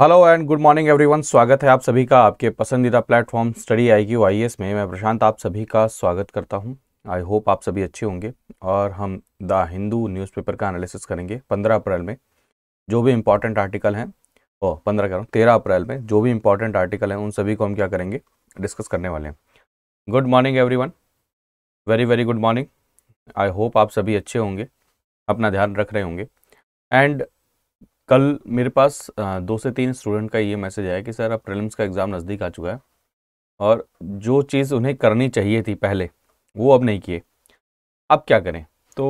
hello and good morning everyone स्वागत है आप सभी का आपके पसंदीदा platform study I Q I S में मैं प्रशांत आप सभी का स्वागत करता हूं आई होप आप सभी अच्छे होंगे और हम द हिंदू न्यूज़पेपर का एनालिसिस करेंगे 15 अप्रैल में जो भी इम्पॉर्टेंट आर्टिकल हैं ओ पंद्रह करो तेरह अप्रैल में जो भी इम्पॉर्टेंट आर्टिकल हैं उन सभी को हम क्या करेंगे डिस्कस करने वाले हैं good morning every very very good morning I hope आप सभी अच्छे होंगे अपना ध्यान रख रहे होंगे एंड कल मेरे पास दो से तीन स्टूडेंट का ये मैसेज आया कि सर अब प्रिलिम्स का एग्ज़ाम नज़दीक आ चुका है और जो चीज़ उन्हें करनी चाहिए थी पहले वो अब नहीं किए अब क्या करें तो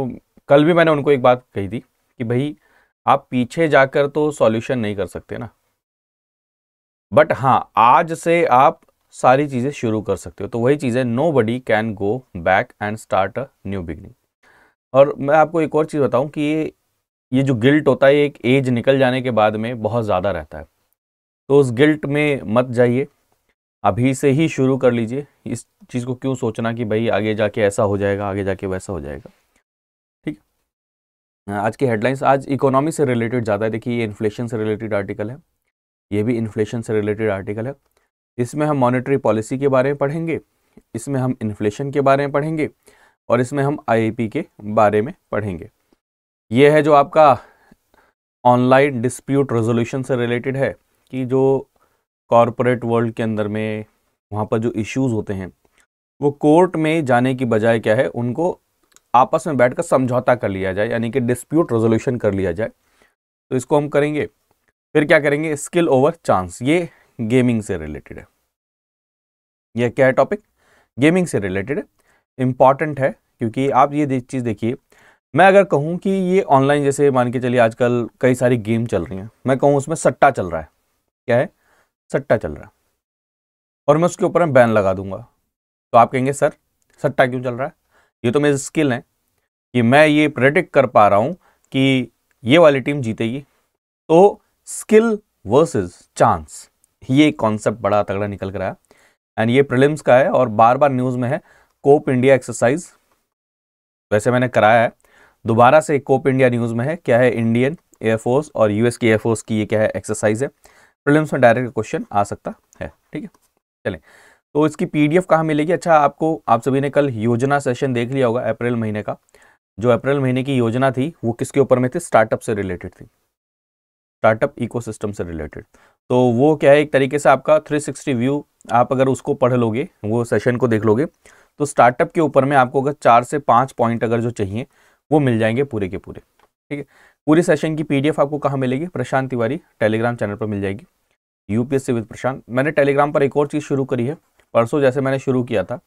कल भी मैंने उनको एक बात कही थी कि भाई आप पीछे जाकर तो सॉल्यूशन नहीं कर सकते ना बट हाँ आज से आप सारी चीज़ें शुरू कर सकते हो तो वही चीज़ें nobody can go back and start a new beginning और मैं आपको एक और चीज़ बताऊं कि ये ये जो गिल्ट होता है एक एज निकल जाने के बाद में बहुत ज़्यादा रहता है तो उस गिल्ट में मत जाइए अभी से ही शुरू कर लीजिए इस चीज़ को क्यों सोचना कि भाई आगे जाके ऐसा हो जाएगा आगे जाके वैसा हो जाएगा ठीक आज की हेडलाइंस आज इकोनॉमी से रिलेटेड ज़्यादा है देखिए ये इन्फ्लेशन से रिलेटेड आर्टिकल है ये भी इन्फ्लेशन से रिलेटेड आर्टिकल है इसमें हम मॉनिटरी पॉलिसी के बारे में पढ़ेंगे इसमें हम इन्फ्लेशन के बारे में पढ़ेंगे और इसमें हम आई के बारे में पढ़ेंगे ये है जो आपका ऑनलाइन डिस्प्यूट रेजोल्यूशन से रिलेटेड है कि जो कॉरपोरेट वर्ल्ड के अंदर में वहाँ पर जो इश्यूज़ होते हैं वो कोर्ट में जाने की बजाय क्या है उनको आपस में बैठकर समझौता कर लिया जाए यानी कि डिस्प्यूट रेजोल्यूशन कर लिया जाए तो इसको हम करेंगे फिर क्या करेंगे स्किल ओवर चांस ये गेमिंग से रिलेटेड है यह क्या है टॉपिक गेमिंग से रिलेटेड है इम्पॉर्टेंट है क्योंकि आप ये चीज़ देखिए मैं अगर कहूँ कि ये ऑनलाइन जैसे मान के चलिए आजकल कई सारी गेम चल रही हैं मैं कहूँ उसमें सट्टा चल रहा है क्या है सट्टा चल रहा है और मैं उसके ऊपर मैं बैन लगा दूंगा तो आप कहेंगे सर सट्टा क्यों चल रहा है ये तो मेरी स्किल है कि मैं ये प्रेडिक्ट कर पा रहा हूँ कि ये वाली टीम जीतेगी तो स्किल वर्सेस चांस ये कॉन्सेप्ट बड़ा तगड़ा निकल कर आया एंड ये प्रिलिम्स का है और बार बार न्यूज़ में है कोप इंडिया एक्सरसाइज वैसे मैंने कराया है दोबारा से कोप इंडिया न्यूज़ में है क्या है इंडियन एयरफोर्स और यूएस की एयरफोर्स की ये क्या है एक्सरसाइज है प्रिलिम्स में डायरेक्ट क्वेश्चन आ सकता है ठीक है चलें तो इसकी पीडीएफ कहाँ मिलेगी अच्छा आपको आप सभी ने कल योजना सेशन देख लिया होगा अप्रैल महीने का जो अप्रैल महीने की योजना थी वो किसके ऊपर में थी स्टार्टअप से रिलेटेड थी स्टार्टअप इको से रिलेटेड तो वो क्या है एक तरीके से आपका थ्री व्यू आप अगर उसको पढ़ लोगे वो सेशन को देख लोगे तो स्टार्टअप के ऊपर में आपको अगर चार से पाँच पॉइंट अगर जो चाहिए वो मिल जाएंगे पूरे के पूरे ठीक है पूरे सेशन की पीडीएफ आपको कहाँ मिलेगी प्रशांत तिवारी टेलीग्राम चैनल पर मिल जाएगी यूपीएससी विद प्रशांत मैंने टेलीग्राम पर एक और चीज़ शुरू करी है परसों जैसे मैंने शुरू किया था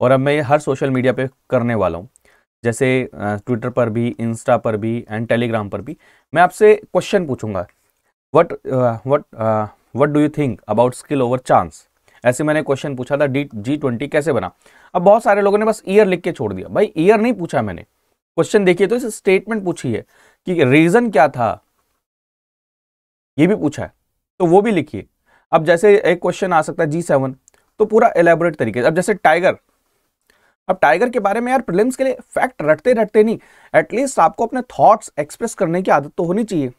और अब मैं ये हर सोशल मीडिया पे करने वाला हूँ जैसे ट्विटर पर भी इंस्टा पर भी एंड टेलीग्राम पर भी मैं आपसे क्वेश्चन पूछूंगा what what what do you think about skill over chance ऐसे मैंने क्वेश्चन पूछा था डी जी ट्वेंटी कैसे बना अब बहुत सारे लोगों ने बस ईयर लिख के छोड़ दिया भाई ईयर नहीं पूछा मैंने क्वेश्चन देखिए तो इस स्टेटमेंट पूछी है कि रीजन क्या था ये भी पूछा है तो वो भी लिखिए अब जैसे एक क्वेश्चन आ सकता है जी सेवन तो पूरा एलेबोरेट तरीके अब जैसे टाइगर अब टाइगर के बारे में यार प्रिलिम्स के लिए फैक्ट रटते रटते नहीं एटलीस्ट आपको अपने थॉट्स एक्सप्रेस करने की आदत तो होनी चाहिए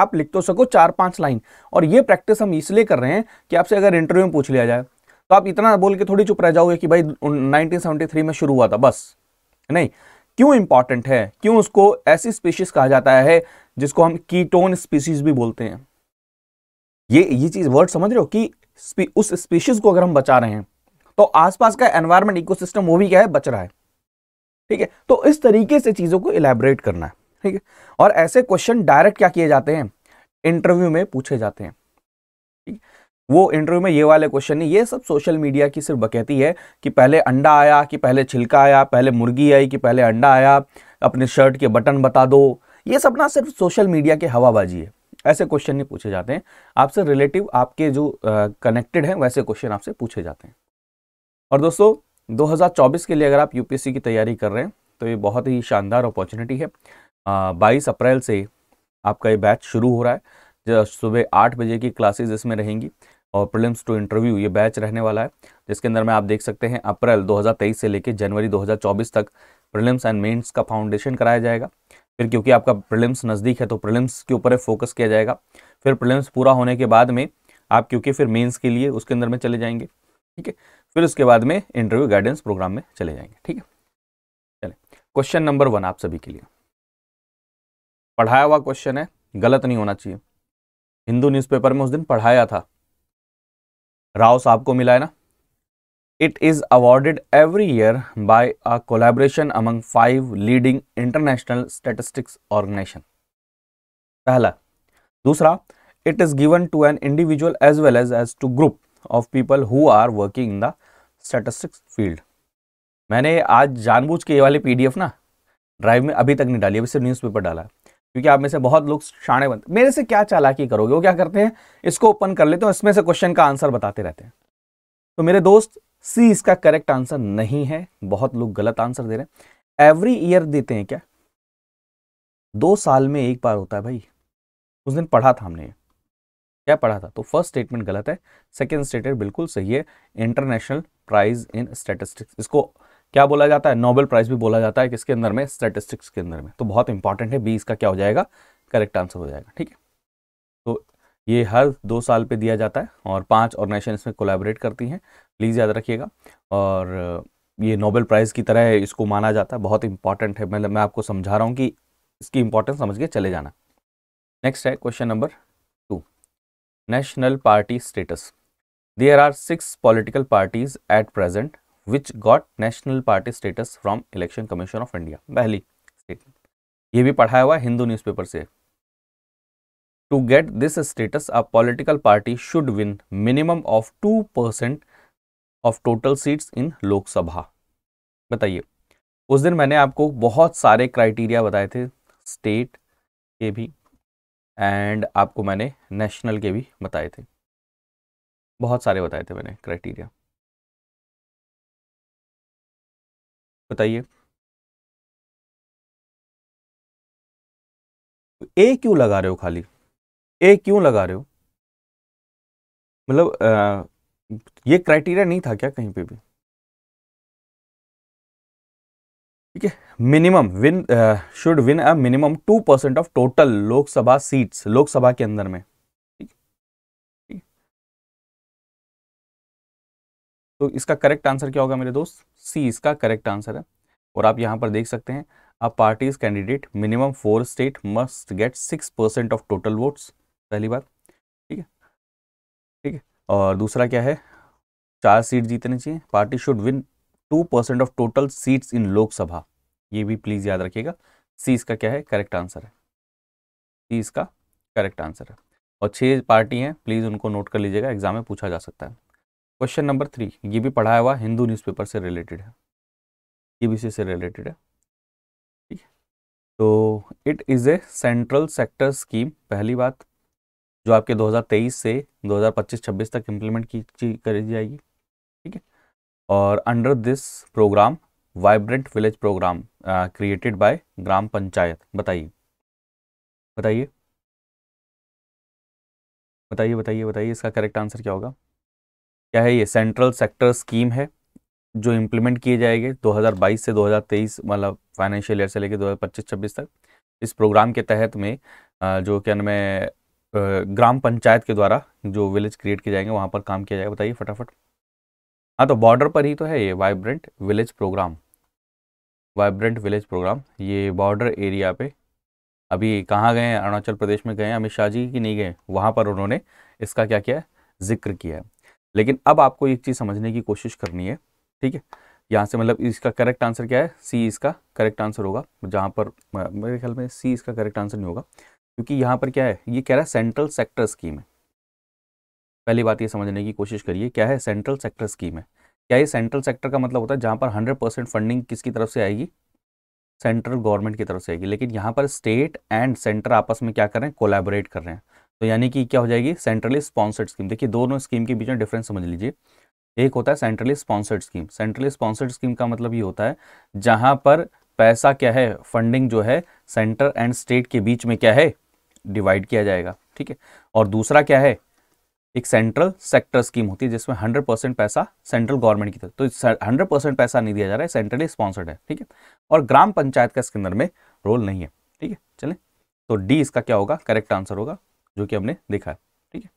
आप लिख तो सको चार पांच लाइन और ये प्रैक्टिस हम इसलिए कर रहे हैं कि आपसे अगर इंटरव्यू में पूछ लिया जाए तो आप इतना बोल के थोड़ी चुप रह जाओगे कि भाई 1973 में शुरू हुआ था बस नहीं क्यों इंपॉर्टेंट है क्यों उसको ऐसी स्पीशीज कहा जाता है जिसको हम कीटोन स्पीशीज भी बोलते हैं ये ये चीज वर्ड समझ रहे हो कि उस स्पीशीज को अगर हम बचा रहे हैं तो आसपास का एनवायरमेंट इकोसिस्टम वो भी क्या है बच रहा है ठीक है तो इस तरीके से चीजों को इलेबरेट करना है ठीक है और ऐसे क्वेश्चन डायरेक्ट क्या किए जाते हैं इंटरव्यू में पूछे जाते हैं ठीक है वो इंटरव्यू में ये वाले क्वेश्चन नहीं ये सब सोशल मीडिया की सिर्फ बकैती है कि पहले अंडा आया कि पहले छिलका आया पहले मुर्गी आई कि पहले अंडा आया अपने शर्ट के बटन बता दो ये सब ना सिर्फ सोशल मीडिया के हवाबाजी है ऐसे क्वेश्चन नहीं पूछे जाते हैं आपसे रिलेटिव आपके जो कनेक्टेड हैं वैसे क्वेश्चन आपसे पूछे जाते हैं और दोस्तों 2024 के लिए अगर आप यूपीएससी की तैयारी कर रहे हैं तो ये बहुत ही शानदार अपॉर्चुनिटी है बाईस अप्रैल से आपका ये बैच शुरू हो रहा है सुबह आठ बजे की क्लासेज इसमें रहेंगी और प्रिलिम्स टू इंटरव्यू ये बैच रहने वाला है जिसके अंदर में आप देख सकते हैं अप्रैल 2023 से लेकर जनवरी 2024 तक प्रिलिम्स एंड मेंस का फाउंडेशन कराया जाएगा फिर क्योंकि आपका प्रिलिम्स नज़दीक है तो प्रिलिम्स के ऊपर फोकस किया जाएगा फिर प्रिलिम्स पूरा होने के बाद में आप क्योंकि फिर मेंस के लिए उसके अंदर में चले जाएंगे ठीक है फिर उसके बाद में इंटरव्यू गाइडेंस प्रोग्राम में चले जाएंगे ठीक है चले क्वेश्चन नंबर वन आप सभी के लिए पढ़ाया हुआ क्वेश्चन है गलत नहीं होना चाहिए हिंदू न्यूज़पेपर में उस दिन पढ़ाया था राव साहब को मिला है ना it is awarded every year by a collaboration among five leading international statistics organisation पहला दूसरा it is given to an individual as well as as to group of people who are working in the statistics field मैंने आज जानबूझ के ये वाले PDF ना drive में अभी तक नहीं डाली अभी सिर्फ न्यूज़पेपर डाला है क्योंकि आप में से बहुत लोग शाणे बनते मेरे से क्या चालाकी करोगे वो क्या करते हैं इसको ओपन कर लेते हैं इसमें से क्वेश्चन का आंसर बताते रहते हैं तो मेरे दोस्त सी इसका करेक्ट आंसर नहीं है बहुत लोग गलत आंसर दे रहे हैं एवरी ईयर देते हैं क्या दो साल में एक बार होता है भाई उस दिन पढ़ा था हमने क्या पढ़ा था तो फर्स्ट स्टेटमेंट गलत है सेकेंड स्टेटमेंट बिल्कुल सही है इंटरनेशनल प्राइज इन स्टेटिस्टिक्स इसको क्या बोला जाता है नोबेल प्राइज भी बोला जाता है किसके अंदर में स्टेटिस्टिक्स के अंदर में तो बहुत इंपॉर्टेंट है बी इसका क्या हो जाएगा करेक्ट आंसर हो जाएगा ठीक है तो ये हर दो साल पे दिया जाता है और पांच ऑर्गेनाइजेशन इसमें कोलैबोरेट करती हैं प्लीज़ याद रखिएगा और ये नोबेल प्राइज़ की तरह इसको माना जाता है बहुत इंपॉर्टेंट है मतलब मैं आपको समझा रहा हूँ कि इसकी इंपॉर्टेंस समझ के चले जाना नेक्स्ट है question number two national party status there are six political parties at present which got national party status from election commission of India पहली स्टेटमेंट ये भी पढ़ाया हुआ हिंदू न्यूज़पेपर से to get this status a political party should win minimum of two percent of total seats in Lok Sabha बताइए उस दिन मैंने आपको बहुत सारे क्राइटेरिया बताए थे स्टेट के भी एंड आपको मैंने नेशनल के भी बताए थे बहुत सारे बताए थे मैंने क्राइटेरिया बताइए ए क्यों लगा रहे हो खाली ए क्यों लगा रहे हो मतलब ये क्राइटेरिया नहीं था क्या कहीं पे भी ठीक है minimum win should win a minimum two percent of total Lok Sabha seats Lok Sabha के अंदर में तो इसका करेक्ट आंसर क्या होगा मेरे दोस्त सी इसका करेक्ट आंसर है और आप यहाँ पर देख सकते हैं a parties candidate minimum four state must get six percent of total votes पहली बात ठीक है ठीक है और दूसरा क्या है चार सीट जीतने चाहिए party should win two percent of total seats in Lok Sabha ये भी प्लीज़ याद रखिएगा सी इसका क्या है करेक्ट आंसर है सी इसका करेक्ट आंसर है और छह पार्टी हैं प्लीज़ उनको नोट कर लीजिएगा एग्जाम में पूछा जा सकता है क्वेश्चन नंबर थ्री ये भी पढ़ाया हुआ हिंदू न्यूज़पेपर से रिलेटेड है ये e भी से रिलेटेड है ठीक है तो it is a central sector scheme पहली बात जो आपके 2023 से 2025-26 तक इम्प्लीमेंट की करी जाएगी ठीक है और under this programme vibrant village programme created by gram panchayat बताइए बताइए बताइए बताइए बताइए इसका करेक्ट आंसर क्या होगा क्या है ये सेंट्रल सेक्टर स्कीम है जो इम्प्लीमेंट किए जाएंगे 2022 से 2023 मतलब फाइनेंशियल ईयर से लेकर 2025-26 तक इस प्रोग्राम के तहत में जो क्या नाम है ग्राम पंचायत के द्वारा जो विलेज क्रिएट किए जाएंगे वहाँ पर काम किया जाएगा बताइए फटाफट हाँ तो बॉर्डर पर ही तो है ये vibrant village programme vibrant village programme ये बॉर्डर एरिया पे अभी कहाँ गए अरुणाचल प्रदेश में गए हैं अमित शाह जी कि नहीं गए वहाँ पर उन्होंने इसका क्या किया जिक्र किया है लेकिन अब आपको एक चीज़ समझने की कोशिश करनी है ठीक है यहाँ से मतलब इसका करेक्ट आंसर क्या है सी इसका करेक्ट आंसर होगा जहाँ पर मेरे ख्याल में सी इसका करेक्ट आंसर नहीं होगा क्योंकि यहाँ पर क्या है ये कह रहा है सेंट्रल सेक्टर स्कीम है पहली बात ये समझने की कोशिश करिए क्या है सेंट्रल सेक्टर स्कीम है क्या ये सेंट्रल सेक्टर का मतलब होता है जहाँ पर हंड्रेड परसेंट फंडिंग किसकी तरफ से आएगी सेंट्रल गवर्नमेंट की तरफ से आएगी लेकिन यहाँ पर स्टेट एंड सेंटर आपस में क्या कर रहे हैं कर रहे हैं तो यानी कि क्या हो जाएगी सेंट्रली स्पॉन्सर्ड स्कीम देखिए दोनों स्कीम के बीच में डिफरेंस समझ लीजिए एक होता है centrally sponsored scheme centrally sponsored scheme का मतलब ये होता है जहाँ पर पैसा क्या है फंडिंग जो है सेंटर एंड स्टेट के बीच में क्या है डिवाइड किया जाएगा ठीक है और दूसरा क्या है एक सेंट्रल सेक्टर स्कीम होती है जिसमें 100 परसेंट पैसा सेंट्रल गवर्नमेंट की तरफ तो 100 परसेंट पैसा नहीं दिया जा रहा है सेंट्रली स्पॉन्सर्ड है ठीक है और ग्राम पंचायत का इसके अंदर में रोल नहीं है ठीक है चले तो डी इसका क्या होगा करेक्ट आंसर होगा जो कि हमने देखा है ठीक है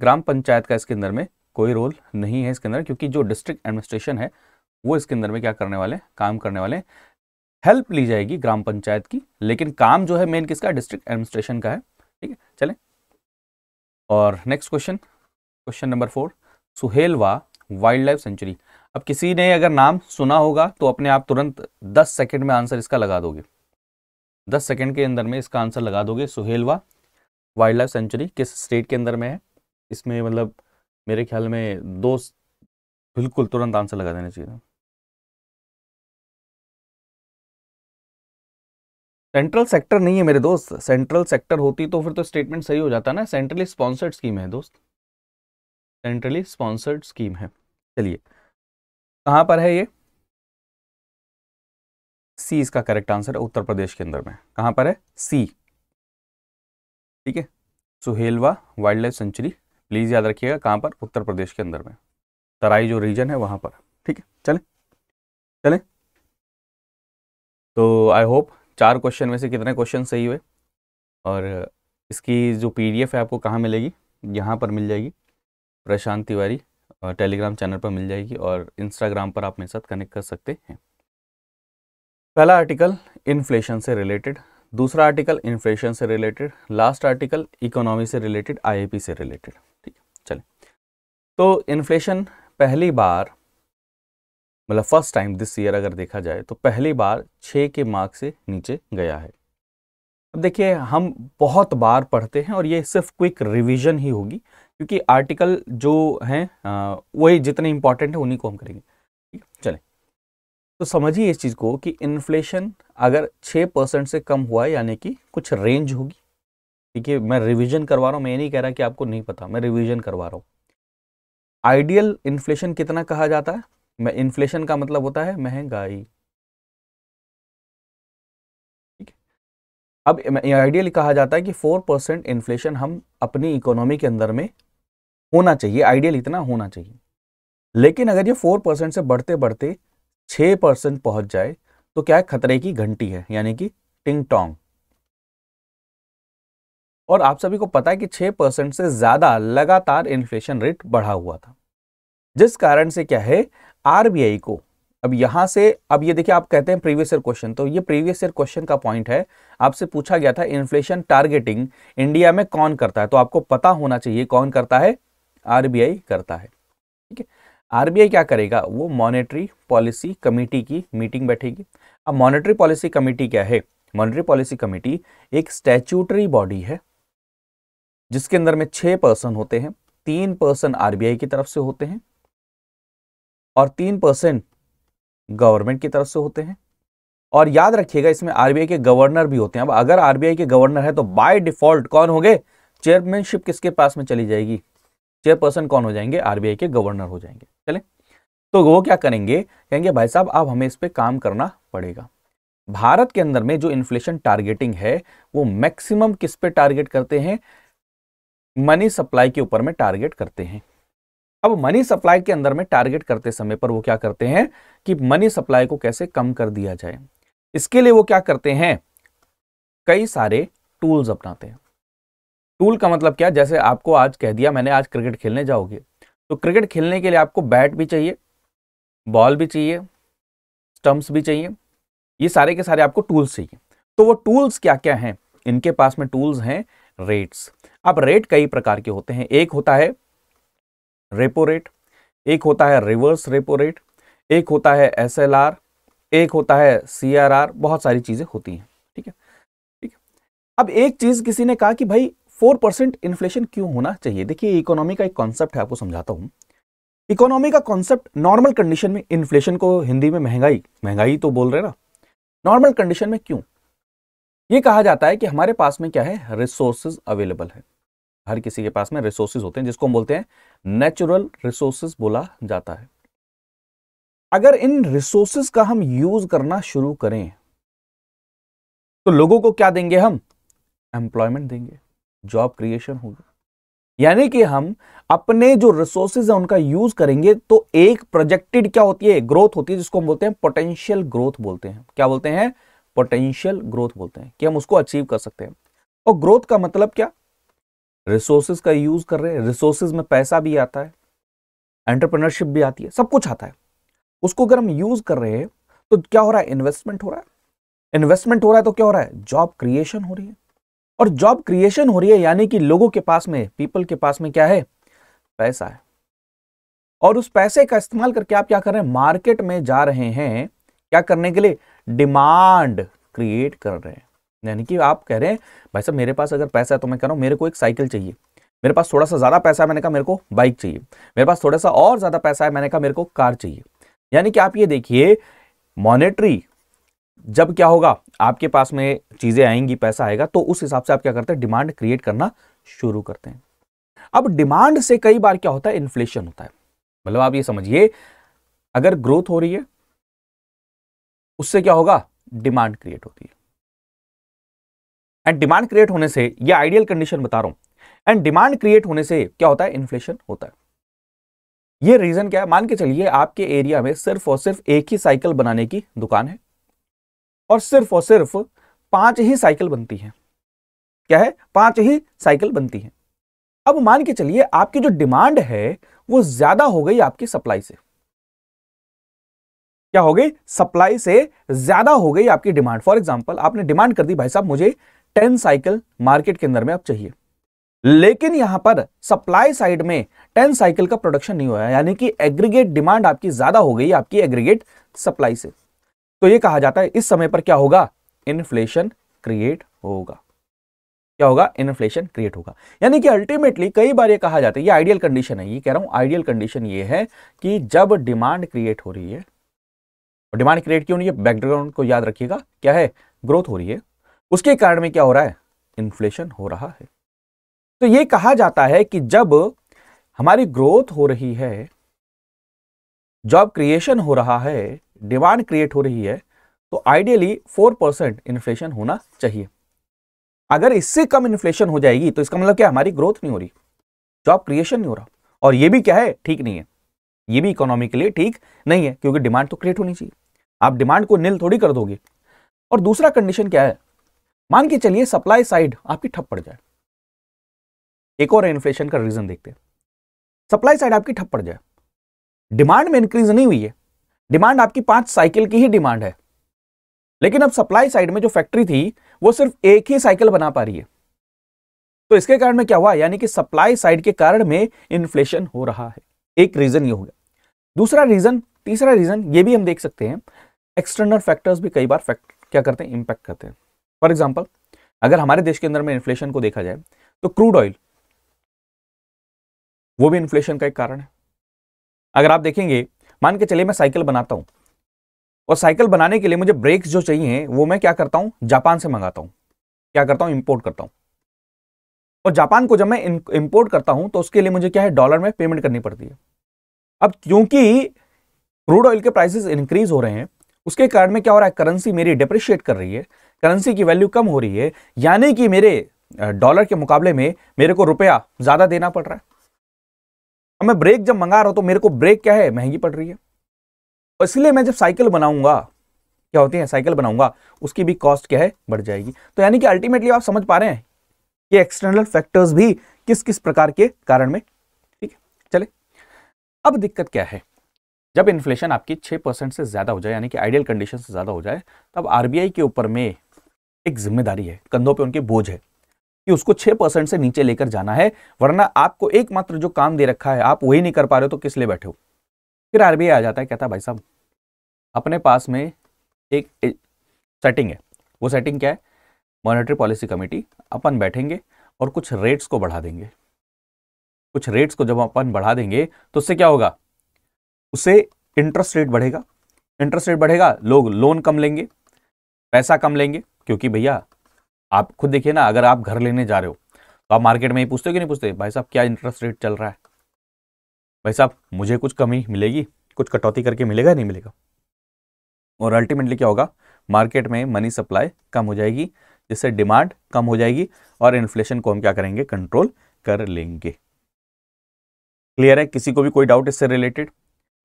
ग्राम पंचायत का इसके अंदर में कोई रोल नहीं है इसके अंदर क्योंकि जो डिस्ट्रिक्ट एडमिनिस्ट्रेशन है वो इसके अंदर में क्या करने वाले काम करने वाले हेल्प ली जाएगी ग्राम पंचायत की लेकिन काम जो है मेन किसका डिस्ट्रिक्ट एडमिनिस्ट्रेशन का है ठीक है चले और next question question number four Suhelwa wildlife sanctuary अब किसी ने अगर नाम सुना होगा तो अपने आप तुरंत 10 सेकंड में आंसर इसका लगा दोगे 10 सेकंड के अंदर में इसका आंसर लगा दोगे सुहेलवा वाइल्ड लाइफ सेंचुरी किस स्टेट के अंदर में है इसमें मतलब मेरे ख्याल में दो बिल्कुल तुरंत आंसर लगा देना चाहिए सेंट्रल सेक्टर नहीं है मेरे दोस्त सेंट्रल सेक्टर होती तो फिर तो स्टेटमेंट सही हो जाता ना सेंट्रली स्पॉन्सर्ड स्कीम है दोस्त सेंट्रली स्पॉन्सर्ड स्कीम है चलिए कहां पर है ये सी इसका करेक्ट आंसर है उत्तर प्रदेश के अंदर में कहां पर है सी ठीक है Suhelwa wildlife sanctuary please याद रखिएगा कहाँ पर उत्तर प्रदेश के अंदर में तराई जो रीजन है वहाँ पर ठीक है चले चले तो आई होप चार क्वेश्चन में से कितने क्वेश्चन सही हुए और इसकी जो पीडीएफ है आपको कहाँ मिलेगी यहाँ पर मिल जाएगी प्रशांत तिवारी टेलीग्राम चैनल पर मिल जाएगी और इंस्टाग्राम पर आप मेरे साथ कनेक्ट कर सकते हैं पहला आर्टिकल इन्फ्लेशन से रिलेटेड दूसरा आर्टिकल इन्फ्लेशन से रिलेटेड लास्ट आर्टिकल इकोनॉमी से रिलेटेड आई से रिलेटेड ठीक है चले तो इन्फ्लेशन पहली बार मतलब फर्स्ट टाइम दिस ईयर अगर देखा जाए तो पहली बार छः के मार्क से नीचे गया है अब देखिए हम बहुत बार पढ़ते हैं और ये सिर्फ क्विक रिवीजन ही होगी क्योंकि आर्टिकल जो हैं वही जितने इंपॉर्टेंट हैं उन्हीं को हम करेंगे तो समझिए इस चीज़ को कि इन्फ्लेशन अगर छह परसेंट से कम हुआ यानी कि कुछ रेंज होगी ठीक है मैं रिवीजन करवा रहा हूं मैं ये नहीं कह रहा कि आपको नहीं पता मैं रिवीजन करवा रहा हूं आइडियल इन्फ्लेशन कितना कहा जाता है मैं इन्फ्लेशन का मतलब होता है महंगाई ठीक है अब आइडियल कहा जाता है कि फोर परसेंट इन्फ्लेशन हम अपनी इकोनॉमी के अंदर में होना चाहिए आइडियल इतना होना चाहिए लेकिन अगर ये फोर परसेंट से बढ़ते बढ़ते छह परसेंट पहुंच जाए तो क्या है खतरे की घंटी है यानी कि टिंग टोंग और आप सभी को पता है कि छह परसेंट से ज़्यादा लगातार इन्फ्लेशन रेट बढ़ा हुआ था जिस कारण से क्या है आरबीआई को अब यहां से अब ये देखिए आप कहते हैं प्रीवियस ईयर क्वेश्चन तो ये प्रीवियस ईयर क्वेश्चन का पॉइंट है आपसे पूछा गया था इन्फ्लेशन टारगेटिंग इंडिया में कौन करता है तो आपको पता होना चाहिए कौन करता है आरबीआई करता है ठीक है आरबीआई क्या करेगा वो मॉनेटरी पॉलिसी कमेटी की मीटिंग बैठेगी अब मॉनेटरी पॉलिसी कमेटी क्या है मॉनेटरी पॉलिसी कमेटी एक स्टैचूटरी बॉडी है जिसके अंदर में छह पर्सन होते हैं तीन पर्सन आरबीआई की तरफ से होते हैं और तीन पर्सन गवर्नमेंट की तरफ से होते हैं और याद रखिएगा इसमें आरबीआई के गवर्नर भी होते हैं अब अगर आरबीआई के गवर्नर है तो बाय डिफॉल्ट कौन हो चेयरमैनशिप किसके पास में चली जाएगी चेयरपर्सन कौन हो जाएंगे आरबीआई के गवर्नर हो जाएंगे चले तो वो क्या करेंगे कहेंगे भाई साहब अब हमें इस पर काम करना पड़ेगा भारत के अंदर में जो इन्फ्लेशन टारगेटिंग है वो मैक्सिमम किस पे टारगेट करते हैं मनी सप्लाई के ऊपर में टारगेट करते हैं अब मनी सप्लाई के अंदर में टारगेट करते समय पर वो क्या करते हैं कि मनी सप्लाई को कैसे कम कर दिया जाए इसके लिए वो क्या करते हैं कई सारे टूल्स अपनाते हैं टूल का मतलब क्या जैसे आपको आज कह दिया मैंने आज क्रिकेट खेलने जाओगे तो क्रिकेट खेलने के लिए आपको बैट भी चाहिए बॉल भी चाहिए स्टम्प्स भी चाहिए ये सारे के सारे आपको टूल्स चाहिए तो वो टूल्स क्या क्या हैं इनके पास में टूल्स हैं रेट्स अब रेट कई प्रकार के होते हैं एक होता है रेपो रेट एक होता है रिवर्स रेपो रेट एक होता है एस एक होता है सी बहुत सारी चीज़ें होती हैं ठीक है ठीक है अब एक चीज़ किसी ने कहा कि भाई फोर परसेंट इन्फ्लेशन क्यों होना चाहिए देखिए इकोनॉमी का एक कॉन्सेप्ट है आपको समझाता हूँ इकोनॉमी का कॉन्सेप्ट नॉर्मल कंडीशन में इन्फ्लेशन को हिंदी में महंगाई महंगाई तो बोल रहे ना नॉर्मल कंडीशन में क्यों ये कहा जाता है कि हमारे पास में क्या है रिसोर्सेज अवेलेबल है हर किसी के पास में रिसोर्सेज होते हैं जिसको हम बोलते हैं नेचुरल रिसोर्सेज बोला जाता है अगर इन रिसोर्सेज का हम यूज करना शुरू करें तो लोगों को क्या देंगे हम एम्प्लॉयमेंट देंगे जॉब क्रिएशन होगी यानी कि हम अपने जो रिसोर्सेज है उनका यूज करेंगे तो एक प्रोजेक्टेड क्या होती है ग्रोथ होती है जिसको हम बोलते हैं पोटेंशियल ग्रोथ बोलते हैं क्या बोलते हैं पोटेंशियल ग्रोथ बोलते हैं कि हम उसको अचीव कर सकते हैं और ग्रोथ का मतलब क्या रिसोर्सेज का यूज कर रहे हैं रिसोर्सेज में पैसा भी आता है एंटरप्रेनरशिप भी आती है सब कुछ आता है उसको अगर हम यूज कर रहे हैं तो क्या हो रहा है इन्वेस्टमेंट हो रहा है इन्वेस्टमेंट हो रहा है तो क्या हो रहा है जॉब क्रिएशन हो रही है और जॉब क्रिएशन हो रही है यानी कि लोगों के पास में पीपल के पास में क्या है पैसा है और उस पैसे का इस्तेमाल करके आप क्या कर रहे हैं मार्केट में जा रहे हैं क्या करने के लिए डिमांड क्रिएट कर रहे हैं यानी कि आप कह रहे हैं भाई साहब मेरे पास अगर पैसा है तो मैं कह रहा हूं मेरे को एक साइकिल चाहिए मेरे पास थोड़ा सा ज़्यादा पैसा है मैंने कहा मेरे को बाइक चाहिए मेरे पास थोड़ा सा और ज़्यादा पैसा है मैंने कहा मेरे को कार चाहिए यानी कि आप ये देखिए मॉनेटरी जब क्या होगा आपके पास में चीज़ें आएंगी पैसा आएगा तो उस हिसाब से आप क्या करते हैं डिमांड क्रिएट करना शुरू करते हैं अब डिमांड से कई बार क्या होता है इन्फ्लेशन होता है मतलब आप ये समझिए अगर ग्रोथ हो रही है उससे क्या होगा डिमांड क्रिएट होती है एंड डिमांड क्रिएट होने से ये आइडियल कंडीशन बता रहा हूं एंड डिमांड क्रिएट होने से क्या होता है इन्फ्लेशन होता है ये रीजन क्या है मान के चलिए आपके एरिया में सिर्फ और सिर्फ एक ही साइकिल बनाने की दुकान है और सिर्फ और सिर्फ पांच ही साइकिल बनती है क्या है पांच ही साइकिल बनती है अब मान के चलिए आपकी जो डिमांड है वो ज्यादा हो गई आपकी सप्लाई से क्या हो गई सप्लाई से ज्यादा हो गई आपकी डिमांड फॉर एग्जाम्पल आपने डिमांड कर दी भाई साहब मुझे टेन साइकिल मार्केट के अंदर में अब चाहिए लेकिन यहां पर सप्लाई साइड में टेन साइकिल का प्रोडक्शन नहीं हुआ यानी कि एग्रीगेट डिमांड आपकी ज्यादा हो गई आपकी एग्रीगेट सप्लाई से तो ये कहा जाता है इस समय पर क्या होगा इन्फ्लेशन क्रिएट होगा क्या होगा इन्फ्लेशन क्रिएट होगा यानी कि अल्टीमेटली कई बार ये कहा जाता है ये आइडियल कंडीशन है ये कह रहा हूं आइडियल कंडीशन ये है कि जब डिमांड क्रिएट हो रही है डिमांड क्रिएट क्यों नहीं है बैकग्राउंड को याद रखिएगा क्या है ग्रोथ हो रही है उसके कारण में क्या हो रहा है इन्फ्लेशन हो रहा है तो ये कहा जाता है कि जब हमारी ग्रोथ हो रही है जॉब क्रिएशन हो रहा है डिमांड क्रिएट हो रही है तो आइडियली फोर परसेंट इन्फ्लेशन होना चाहिए अगर इससे कम इन्फ्लेशन हो जाएगी तो इसका मतलब क्या हमारी ग्रोथ नहीं हो रही जॉब क्रिएशन नहीं हो रहा और ये भी क्या है ठीक नहीं है ये भी इकोनॉमी के लिए ठीक नहीं है क्योंकि डिमांड तो क्रिएट होनी चाहिए आप डिमांड को नील थोड़ी कर दोगे और दूसरा कंडीशन क्या है मान के चलिए सप्लाई साइड आपकी ठप पड़ जाए एक और इन्फ्लेशन का रीजन देखते हैं सप्लाई साइड आपकी ठप पड़ जाए डिमांड में इंक्रीज नहीं हुई है डिमांड आपकी पांच साइकिल की ही डिमांड है लेकिन अब सप्लाई साइड में जो फैक्ट्री थी वो सिर्फ एक ही साइकिल बना पा रही है तो इसके कारण में क्या हुआ यानी कि सप्लाई साइड के कारण में इन्फ्लेशन हो रहा है एक रीजन ये हो गया दूसरा रीजन तीसरा रीजन ये भी हम देख सकते हैं एक्सटर्नल फैक्टर्स भी कई बार फैक्ट क्या करते हैं इंपैक्ट करते हैं फॉर एग्जाम्पल अगर हमारे देश के अंदर में इन्फ्लेशन को देखा जाए तो क्रूड ऑयल वो भी इन्फ्लेशन का एक कारण है अगर आप देखेंगे मान के चलिए मैं साइकिल बनाता हूँ और साइकिल बनाने के लिए मुझे ब्रेक्स जो चाहिए वो मैं क्या करता हूं जापान से मंगाता हूँ क्या करता हूं इंपोर्ट करता हूं और जापान को जब मैं इंपोर्ट करता हूं तो उसके लिए मुझे क्या है डॉलर में पेमेंट करनी पड़ती है अब क्योंकि क्रूड ऑयल के प्राइसेस इंक्रीज हो रहे हैं उसके कारण में क्या हो रहा है करेंसी मेरी डिप्रिशिएट कर रही है करेंसी की वैल्यू कम हो रही है यानी कि मेरे डॉलर के मुकाबले में मेरे को रुपया ज़्यादा देना पड़ रहा है और मैं ब्रेक जब मंगा रहा हूं तो मेरे को ब्रेक क्या है महंगी पड़ रही है और इसलिए मैं जब साइकिल बनाऊंगा क्या होती है साइकिल बनाऊंगा उसकी भी कॉस्ट क्या है बढ़ जाएगी तो यानी कि अल्टीमेटली आप समझ पा रहे हैं कि एक्सटर्नल फैक्टर्स भी किस किस प्रकार के कारण में ठीक है चले अब दिक्कत क्या है जब इन्फ्लेशन आपकी छः परसेंट से ज़्यादा हो जाए यानी कि आइडियल कंडीशन से ज़्यादा हो जाए तब आरबीआई के ऊपर में एक जिम्मेदारी है कंधों पे उनके बोझ है कि उसको छह परसेंट से नीचे लेकर जाना है वरना आपको एकमात्र जो काम दे रखा है आप वही नहीं कर पा रहे हो तो किस लिए बैठे हो फिर आरबीआई आ जाता है कहता भाई साहब अपने पास में एक, एक सेटिंग है वो सेटिंग क्या है मॉनेटरी पॉलिसी कमेटी अपन बैठेंगे और कुछ रेट्स को बढ़ा देंगे कुछ रेट्स को जब अपन बढ़ा देंगे तो उससे क्या होगा उससे इंटरेस्ट रेट बढ़ेगा इंटरेस्ट रेट बढ़ेगा लोग लोन कम लेंगे पैसा कम लेंगे क्योंकि भैया आप खुद देखिए ना अगर आप घर लेने जा रहे हो तो आप मार्केट में ही पूछते हो कि नहीं पूछते भाई साहब क्या इंटरेस्ट रेट चल रहा है भाई साहब मुझे कुछ कमी मिलेगी कुछ कटौती करके मिलेगा नहीं मिलेगा और अल्टीमेटली क्या होगा मार्केट में मनी सप्लाई कम हो जाएगी जिससे डिमांड कम हो जाएगी और इन्फ्लेशन को हम क्या करेंगे कंट्रोल कर लेंगे क्लियर है किसी को भी कोई डाउट इससे रिलेटेड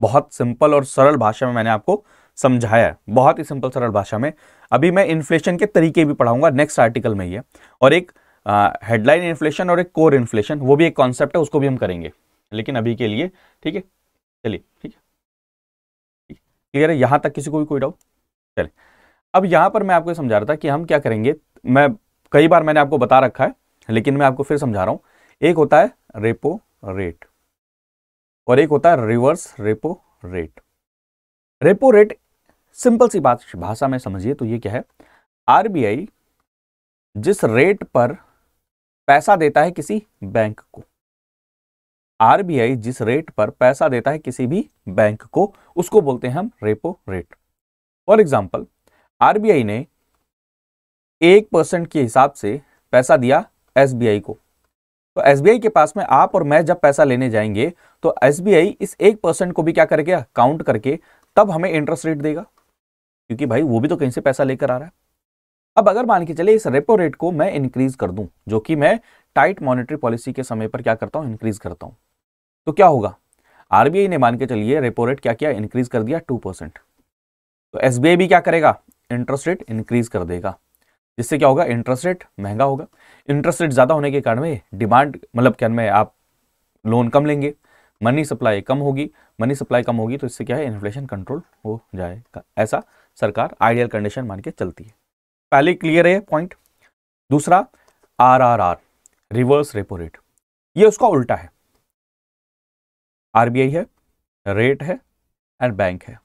बहुत सिंपल और सरल भाषा में मैंने आपको समझाया बहुत ही सिंपल सरल भाषा में अभी मैं इन्फ्लेशन के तरीके भी पढ़ाऊंगा नेक्स्ट आर्टिकल में ये और एक हेडलाइन इन्फ्लेशन और एक कोर इन्फ्लेशन वो भी एक कॉन्सेप्ट है उसको भी हम करेंगे लेकिन अभी के लिए ठीक है चलिए ठीक है क्लियर है यहां तक किसी को भी कोई डाउट चले अब यहां पर मैं आपको समझा रहा था कि हम क्या करेंगे मैं कई बार मैंने आपको बता रखा है लेकिन मैं आपको फिर समझा रहा हूं एक होता है रेपो रेट और एक होता है reverse repo rate repo rate simple सी बात भाषा में समझिए तो ये क्या है आरबीआई जिस रेट पर पैसा देता है किसी बैंक को आरबीआई जिस रेट पर पैसा देता है किसी भी बैंक को उसको बोलते हैं हम repo rate for example RBI ने एक परसेंट के हिसाब से पैसा दिया एसबीआई को तो एसबीआई के पास में आप और मैं जब पैसा लेने जाएंगे तो एसबीआई इस एक परसेंट को भी क्या करेगा काउंट करके तब हमें इंटरेस्ट रेट देगा क्योंकि भाई वो भी तो कहीं से पैसा लेकर आ रहा है अब अगर मान के चले इस रेपो रेट को मैं इंक्रीज कर दूं जो कि मैं टाइट मॉनेटरी पॉलिसी के समय पर क्या करता हूं इंक्रीज करता हूं तो क्या होगा आरबीआई ने मान के चलिए रेपो रेट क्या किया इंक्रीज कर दिया टू परसेंट तो एस भी क्या करेगा इंटरेस्ट रेट इंक्रीज कर देगा जिससे क्या होगा इंटरेस्ट रेट महंगा होगा इंटरेस्ट रेट ज़्यादा होने के कारण में डिमांड मतलब क्या में आप लोन कम लेंगे मनी सप्लाई कम होगी मनी सप्लाई कम होगी तो इससे क्या है इन्फ्लेशन कंट्रोल हो जाएगा ऐसा सरकार आइडियल कंडीशन मान के चलती है पहले क्लियर है पॉइंट दूसरा आरआरआर रिवर्स रेपो रेट ये उसका उल्टा है आरबीआई है रेट है एंड बैंक है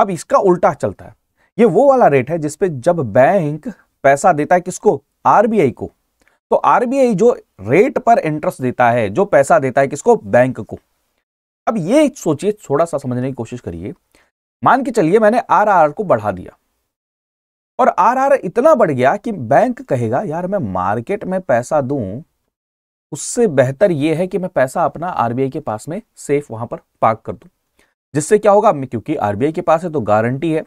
अब इसका उल्टा चलता है ये वो वाला रेट है जिसपे जब बैंक पैसा देता है किसको आरबीआई को तो आरबीआई जो रेट पर इंटरेस्ट देता है जो पैसा देता है किसको बैंक को अब ये सोचिए थोड़ा सा समझने की कोशिश करिए मान के चलिए मैंने आर को बढ़ा दिया और आरआर इतना बढ़ गया कि बैंक कहेगा यार मैं मार्केट में पैसा दू उससे बेहतर यह है कि मैं पैसा अपना आरबीआई के पास में सेफ वहां पर पार्क कर दू जिससे क्या होगा क्योंकि आरबीआई के पास है तो गारंटी है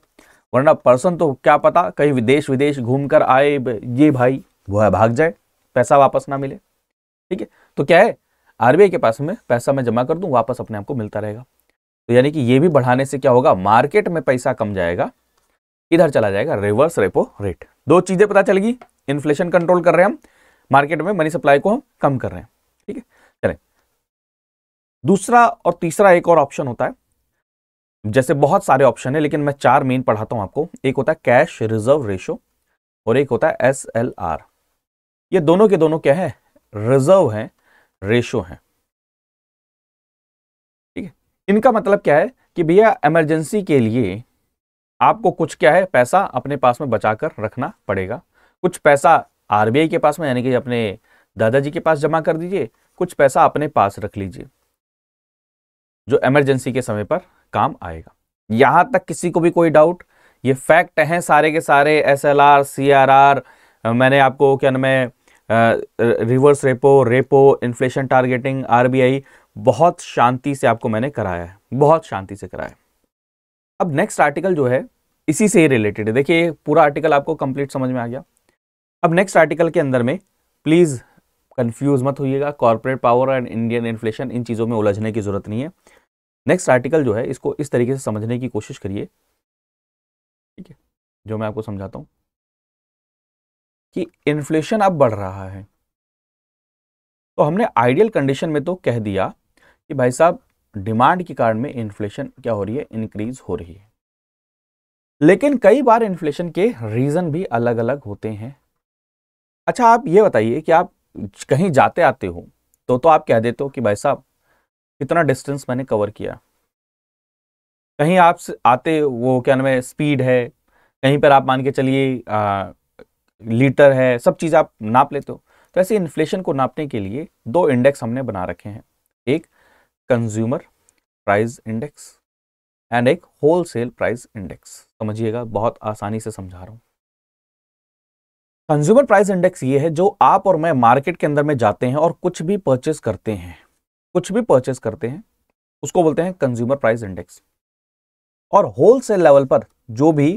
वरना पर्सन तो क्या पता कहीं विदेश विदेश घूम कर आए ये भाई वो है भाग जाए पैसा वापस ना मिले ठीक है तो क्या है आरबीआई के पास में पैसा मैं जमा कर दूं वापस अपने आप को मिलता रहेगा तो यानी कि ये भी बढ़ाने से क्या होगा मार्केट में पैसा कम जाएगा इधर चला जाएगा रिवर्स रेपो रेट दो चीज़ें पता चलेगी इन्फ्लेशन कंट्रोल कर रहे हैं हम मार्केट में मनी सप्लाई को हम कम कर रहे हैं ठीक है चलें दूसरा और तीसरा एक और ऑप्शन होता है जैसे बहुत सारे ऑप्शन है लेकिन मैं चार मेन पढ़ाता हूं आपको एक होता है कैश रिजर्व रेशो और एक होता है एस एल आर ये दोनों के दोनों क्या है रिजर्व है रेशो है इनका मतलब क्या है कि भैया एमरजेंसी के लिए आपको कुछ क्या है पैसा अपने पास में बचा कर रखना पड़ेगा कुछ पैसा आरबीआई के पास में यानी कि अपने दादाजी के पास जमा कर दीजिए कुछ पैसा अपने पास रख लीजिए जो एमरजेंसी के समय पर काम आएगा यहां तक किसी को भी कोई डाउट ये फैक्ट हैं सारे के सारे S L R C R R मैंने आपको क्या नाम है reverse repo repo inflation targeting RBI बहुत शांति से आपको मैंने कराया है बहुत शांति से कराया अब नेक्स्ट आर्टिकल जो है इसी से ही रिलेटेड है देखिए पूरा आर्टिकल आपको कंप्लीट समझ में आ गया अब नेक्स्ट आर्टिकल के अंदर में प्लीज़ कंफ्यूज मत होइएगा corporate power and Indian inflation इन चीज़ों में उलझने की ज़रूरत नहीं है नेक्स्ट आर्टिकल जो है इसको इस तरीके से समझने की कोशिश करिए ठीक है जो मैं आपको समझाता हूं कि इन्फ्लेशन अब बढ़ रहा है तो हमने आइडियल कंडीशन में तो कह दिया कि भाई साहब डिमांड के कारण में इन्फ्लेशन क्या हो रही है इंक्रीज हो रही है लेकिन कई बार इन्फ्लेशन के रीज़न भी अलग अलग होते हैं अच्छा आप ये बताइए कि आप कहीं जाते आते हो तो तो आप कह देते हो कि भाई साहब कितना डिस्टेंस मैंने कवर किया कहीं आप आते वो क्या नाम है स्पीड है कहीं पर आप मान के चलिए लीटर है सब चीज़ आप नाप लेते हो तो ऐसे इन्फ्लेशन को नापने के लिए दो इंडेक्स हमने बना रखे हैं एक कंज्यूमर प्राइस इंडेक्स एंड एक होलसेल प्राइस इंडेक्स समझिएगा बहुत आसानी से समझा रहा हूं कंज्यूमर प्राइस इंडेक्स ये है जो आप और मैं मार्केट के अंदर में जाते हैं और कुछ भी परचेस करते हैं कुछ भी परचेस करते हैं उसको बोलते हैं कंज्यूमर प्राइस इंडेक्स और होलसेल लेवल पर जो भी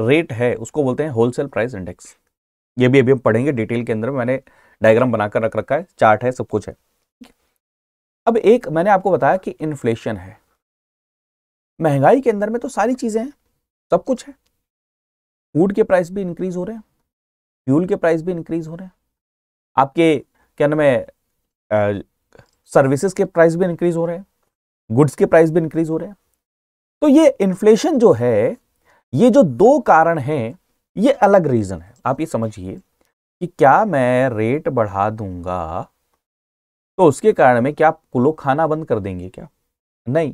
रेट है उसको बोलते हैं होलसेल प्राइस इंडेक्स ये भी अभी हम पढ़ेंगे डिटेल के अंदर मैंने डायग्राम बनाकर रख रखा है चार्ट है सब कुछ है अब एक मैंने आपको बताया कि इन्फ्लेशन है महंगाई के अंदर में तो सारी चीज़ें हैं सब कुछ है फूड के प्राइस भी इंक्रीज हो रहे हैं फ्यूल के प्राइस भी इंक्रीज हो रहे हैं आपके क्या नाम है सर्विसेज के प्राइस भी इंक्रीज हो रहे हैं गुड्स के प्राइस भी इंक्रीज हो रहे हैं तो ये इन्फ्लेशन जो है ये जो दो कारण हैं ये अलग रीजन है आप ये समझिए कि क्या मैं रेट बढ़ा दूंगा तो उसके कारण में क्या लोग खाना बंद कर देंगे क्या नहीं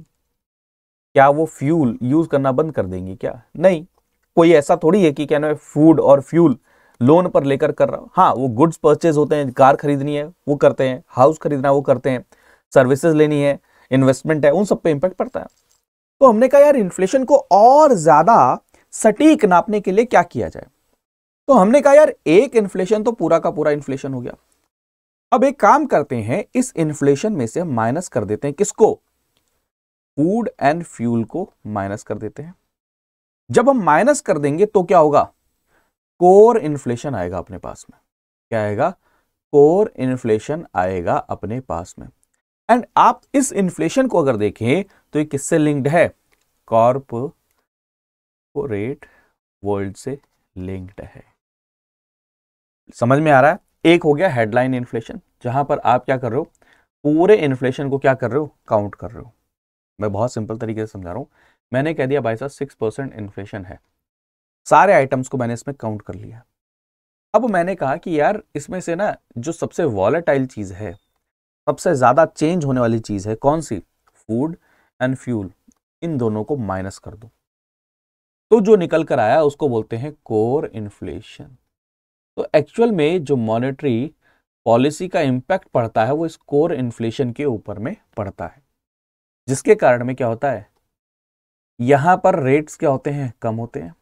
क्या वो फ्यूल यूज करना बंद कर देंगे क्या नहीं कोई ऐसा थोड़ी है कि क्या ना फूड और फ्यूल लोन पर लेकर कर रहा हूं हाँ वो गुड्स परचेज होते हैं कार खरीदनी है वो करते हैं हाउस खरीदना वो करते हैं सर्विसेज लेनी है इन्वेस्टमेंट है उन सब पे इम्पैक्ट पड़ता है तो हमने कहा यार इन्फ्लेशन को और ज़्यादा सटीक नापने के लिए क्या किया जाए तो हमने कहा यार एक इन्फ्लेशन तो पूरा का पूरा इन्फ्लेशन हो गया अब एक काम करते हैं इस इन्फ्लेशन में से हम माइनस कर देते हैं किसको फूड एंड फ्यूल को माइनस कर देते हैं जब हम माइनस कर देंगे तो क्या होगा कोर इन्फ्लेशन आएगा अपने पास में क्या आएगा कोर इन्फ्लेशन आएगा अपने पास में एंड आप इस इन्फ्लेशन को अगर देखें तो ये किससे लिंक्ड है कॉर्पोरेट वर्ल्ड से लिंक्ड है समझ में आ रहा है एक हो गया हेडलाइन इन्फ्लेशन जहां पर आप क्या कर रहे हो पूरे इन्फ्लेशन को क्या कर रहे हो काउंट कर रहे हो मैं बहुत सिंपल तरीके से समझा रहा हूँ मैंने कह दिया भाई साहब सिक्स परसेंट इन्फ्लेशन है सारे आइटम्स को मैंने इसमें काउंट कर लिया अब मैंने कहा कि यार इसमें से ना जो सबसे वॉलेटाइल चीज़ है सबसे ज़्यादा चेंज होने वाली चीज़ है कौन सी फूड एंड फ्यूल इन दोनों को माइनस कर दो तो जो निकल कर आया उसको बोलते हैं कोर इन्फ्लेशन तो एक्चुअल में जो मॉनेटरी पॉलिसी का इंपैक्ट पड़ता है वो इस कोर इन्फ्लेशन के ऊपर में पड़ता है जिसके कारण में क्या होता है यहां पर रेट्स क्या होते हैं कम होते हैं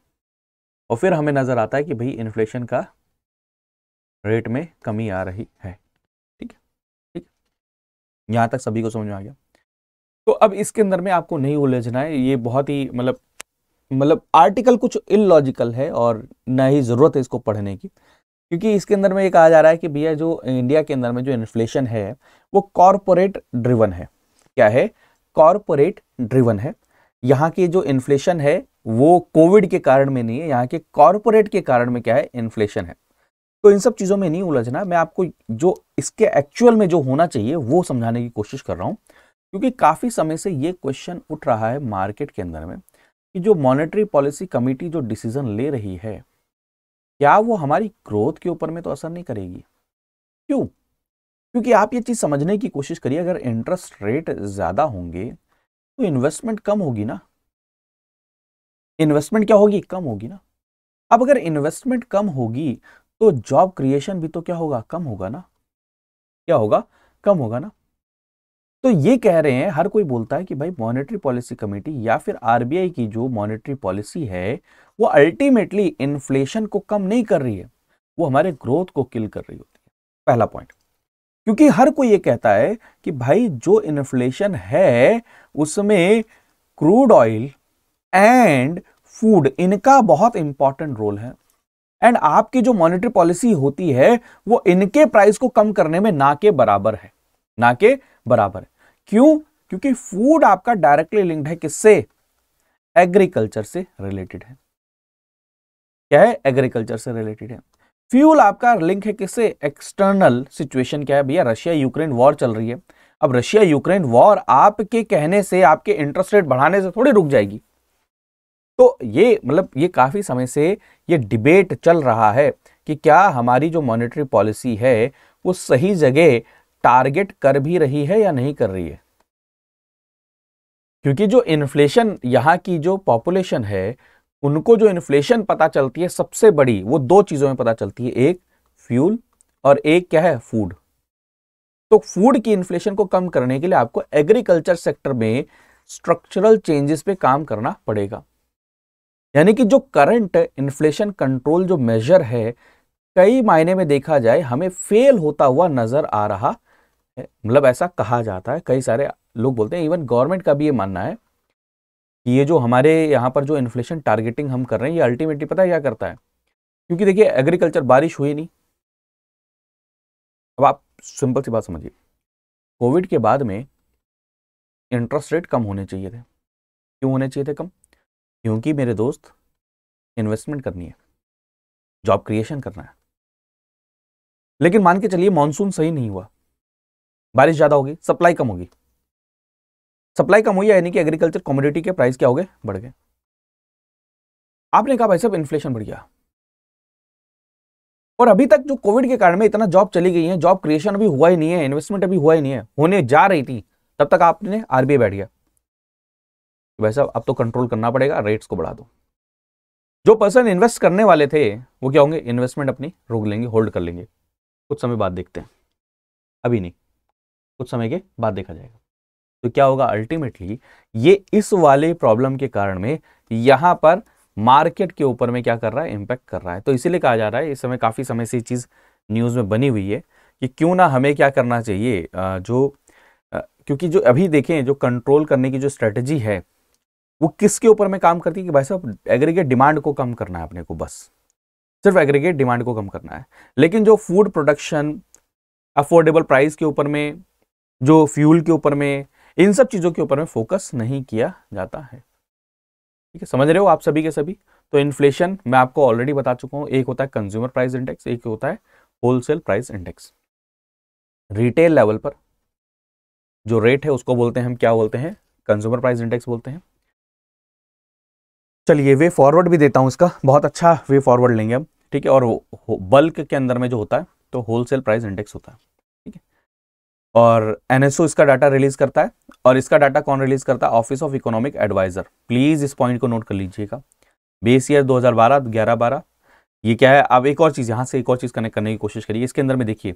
और फिर हमें नज़र आता है कि भाई इन्फ्लेशन का रेट में कमी आ रही है ठीक है ठीक है तक सभी को समझ में आ गया तो अब इसके अंदर में आपको नहीं उलझना है ये बहुत ही मतलब मतलब आर्टिकल कुछ इलॉजिकल है और ना ही ज़रूरत है इसको पढ़ने की क्योंकि इसके अंदर में ये कहा जा रहा है कि भैया जो इंडिया के अंदर में जो इन्फ्लेशन है वो कॉरपोरेट ड्रिवन है क्या है कॉरपोरेट ड्रिवन है यहाँ की जो इन्फ्लेशन है वो कोविड के कारण में नहीं है यहाँ के कॉरपोरेट के कारण में क्या है इन्फ्लेशन है तो इन सब चीज़ों में नहीं उलझना मैं आपको जो इसके एक्चुअल में जो होना चाहिए वो समझाने की कोशिश कर रहा हूँ क्योंकि काफ़ी समय से ये क्वेश्चन उठ रहा है मार्केट के अंदर में कि जो मॉनेटरी पॉलिसी कमेटी जो डिसीजन ले रही है क्या वो हमारी ग्रोथ के ऊपर में तो असर नहीं करेगी क्यों क्योंकि आप ये चीज़ समझने की कोशिश करिए अगर इंटरेस्ट रेट ज़्यादा होंगे तो इन्वेस्टमेंट कम होगी ना इन्वेस्टमेंट क्या होगी कम होगी ना अब अगर इन्वेस्टमेंट कम होगी तो जॉब क्रिएशन भी तो क्या होगा कम होगा ना क्या होगा कम होगा ना तो ये कह रहे हैं हर कोई बोलता है कि भाई मॉनेटरी पॉलिसी कमेटी या फिर आरबीआई की जो मॉनेटरी पॉलिसी है वो अल्टीमेटली इन्फ्लेशन को कम नहीं कर रही है वो हमारे ग्रोथ को किल कर रही होती है पहला पॉइंट क्योंकि हर कोई ये कहता है कि भाई जो इन्फ्लेशन है उसमें क्रूड ऑयल एंड फूड इनका बहुत इंपॉर्टेंट रोल है एंड आपकी जो मॉनेटरी पॉलिसी होती है वो इनके प्राइस को कम करने में ना के बराबर है ना के बराबर क्यों क्योंकि फूड आपका डायरेक्टली लिंक्ड है किससे एग्रीकल्चर से रिलेटेड है क्या है एग्रीकल्चर से रिलेटेड है फ्यूल आपका लिंक है किससे एक्सटर्नल सिचुएशन क्या है भैया रशिया यूक्रेन वॉर चल रही है अब रशिया यूक्रेन वॉर आपके कहने से आपके इंटरेस्ट रेट बढ़ाने से थोड़ी रुक जाएगी तो ये मतलब ये काफ़ी समय से ये डिबेट चल रहा है कि क्या हमारी जो मॉनेटरी पॉलिसी है वो सही जगह टारगेट कर भी रही है या नहीं कर रही है क्योंकि जो इन्फ्लेशन यहां की जो पॉपुलेशन है उनको जो इन्फ्लेशन पता चलती है सबसे बड़ी वो दो चीज़ों में पता चलती है एक फ्यूल और एक क्या है फूड तो फूड की इन्फ्लेशन को कम करने के लिए आपको एग्रीकल्चर सेक्टर में स्ट्रक्चरल चेंजेस पे काम करना पड़ेगा यानी कि जो करंट इन्फ्लेशन कंट्रोल जो मेजर है कई मायने में देखा जाए हमें फेल होता हुआ नजर आ रहा मतलब ऐसा कहा जाता है कई सारे लोग बोलते हैं इवन गवर्नमेंट का भी ये मानना है कि ये जो हमारे यहाँ पर जो इन्फ्लेशन टारगेटिंग हम कर रहे हैं ये अल्टीमेटली पता है क्या करता है क्योंकि देखिए एग्रीकल्चर बारिश हुई नहीं अब आप सिंपल सी बात समझिए कोविड के बाद में इंटरेस्ट रेट कम होने चाहिए थे क्यों होने चाहिए थे कम क्योंकि मेरे दोस्त इन्वेस्टमेंट करनी है जॉब क्रिएशन करना है लेकिन मान के चलिए मानसून सही नहीं हुआ बारिश ज़्यादा होगी सप्लाई कम होगी सप्लाई कम हुई यानी कि एग्रीकल्चर कॉमोडिटी के प्राइस क्या हो गए बढ़ गए आपने कहा भाई सब इन्फ्लेशन बढ़ गया और अभी तक जो कोविड के कारण में इतना जॉब चली गई है जॉब क्रिएशन अभी हुआ ही नहीं है इन्वेस्टमेंट अभी हुआ ही नहीं है होने जा रही थी तब तक आपने आरबीआई बैठ गया भाई साहब अब तो कंट्रोल करना पड़ेगा रेट्स को बढ़ा दो जो पर्सन इन्वेस्ट करने वाले थे वो क्या होंगे इन्वेस्टमेंट अपनी रोक लेंगे होल्ड कर लेंगे कुछ समय बाद देखते हैं अभी नहीं कुछ समय के बाद देखा जाएगा तो क्या होगा अल्टीमेटली ये इस वाले प्रॉब्लम के कारण में यहां पर मार्केट के ऊपर में क्या कर रहा है इंपैक्ट कर रहा है तो इसीलिए कहा जा रहा है इस समय काफ़ी समय से चीज़ न्यूज़ में बनी हुई है कि क्यों ना हमें क्या करना चाहिए जो क्योंकि जो अभी देखें जो कंट्रोल करने की जो स्ट्रेटजी है वो किसके ऊपर में काम करती है कि भाई साहब एग्रीगेट डिमांड को कम करना है अपने को बस सिर्फ एग्रीगेट डिमांड को कम करना है लेकिन जो फूड प्रोडक्शन अफोर्डेबल प्राइस के ऊपर में जो फ्यूल के ऊपर में इन सब चीज़ों के ऊपर में फोकस नहीं किया जाता है ठीक है समझ रहे हो आप सभी के सभी तो इन्फ्लेशन मैं आपको ऑलरेडी बता चुका हूँ एक होता है कंज्यूमर प्राइस इंडेक्स एक होता है wholesale price index retail level पर जो रेट है उसको बोलते हैं हम क्या बोलते हैं कंज्यूमर प्राइस इंडेक्स बोलते हैं चलिए वे फॉरवर्ड भी देता हूँ इसका बहुत अच्छा वे फॉरवर्ड लेंगे हम ठीक है और बल्क के अंदर में जो होता है तो होलसेल प्राइस इंडेक्स होता है और एनएसओ इसका डाटा रिलीज करता है और इसका डाटा कौन रिलीज करता है office of economic adviser please इस पॉइंट को नोट कर लीजिएगा बेस ईयर 2012 11 12 ये क्या है अब एक और चीज़ यहाँ से एक और चीज़ कनेक्ट करने की कोशिश करिए इसके अंदर में देखिए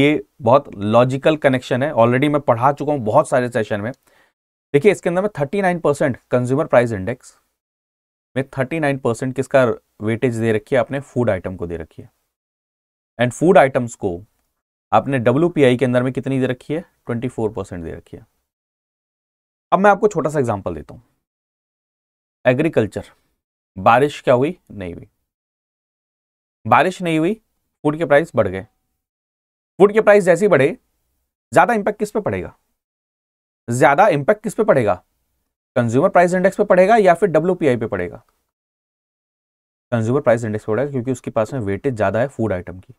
ये बहुत लॉजिकल कनेक्शन है ऑलरेडी मैं पढ़ा चुका हूँ बहुत सारे सेशन में देखिए इसके अंदर में thirty nine percent consumer price index में थर्टी नाइन परसेंट किसका वेटेज दे रखी है फूड आइटम को दे रखी है एंड फूड आइटम्स को आपने डब्ल्यू के अंदर में कितनी दे रखी है ट्वेंटी फोर परसेंट दे रखी है अब मैं आपको छोटा सा एग्जाम्पल देता हूं एग्रीकल्चर बारिश क्या हुई नहीं हुई बारिश नहीं हुई फूड के प्राइस बढ़ गए फूड के प्राइस जैसे ही बढ़े ज़्यादा इंपैक्ट किस पे पड़ेगा ज़्यादा इंपैक्ट किस पे पड़ेगा कंज्यूमर प्राइस इंडेक्स पे पड़ेगा या फिर डब्ल्यू पे पड़ेगा कंज्यूमर प्राइस इंडेक्स पड़ेगा क्योंकि उसके पास में वेटेज ज़्यादा है फूड आइटम की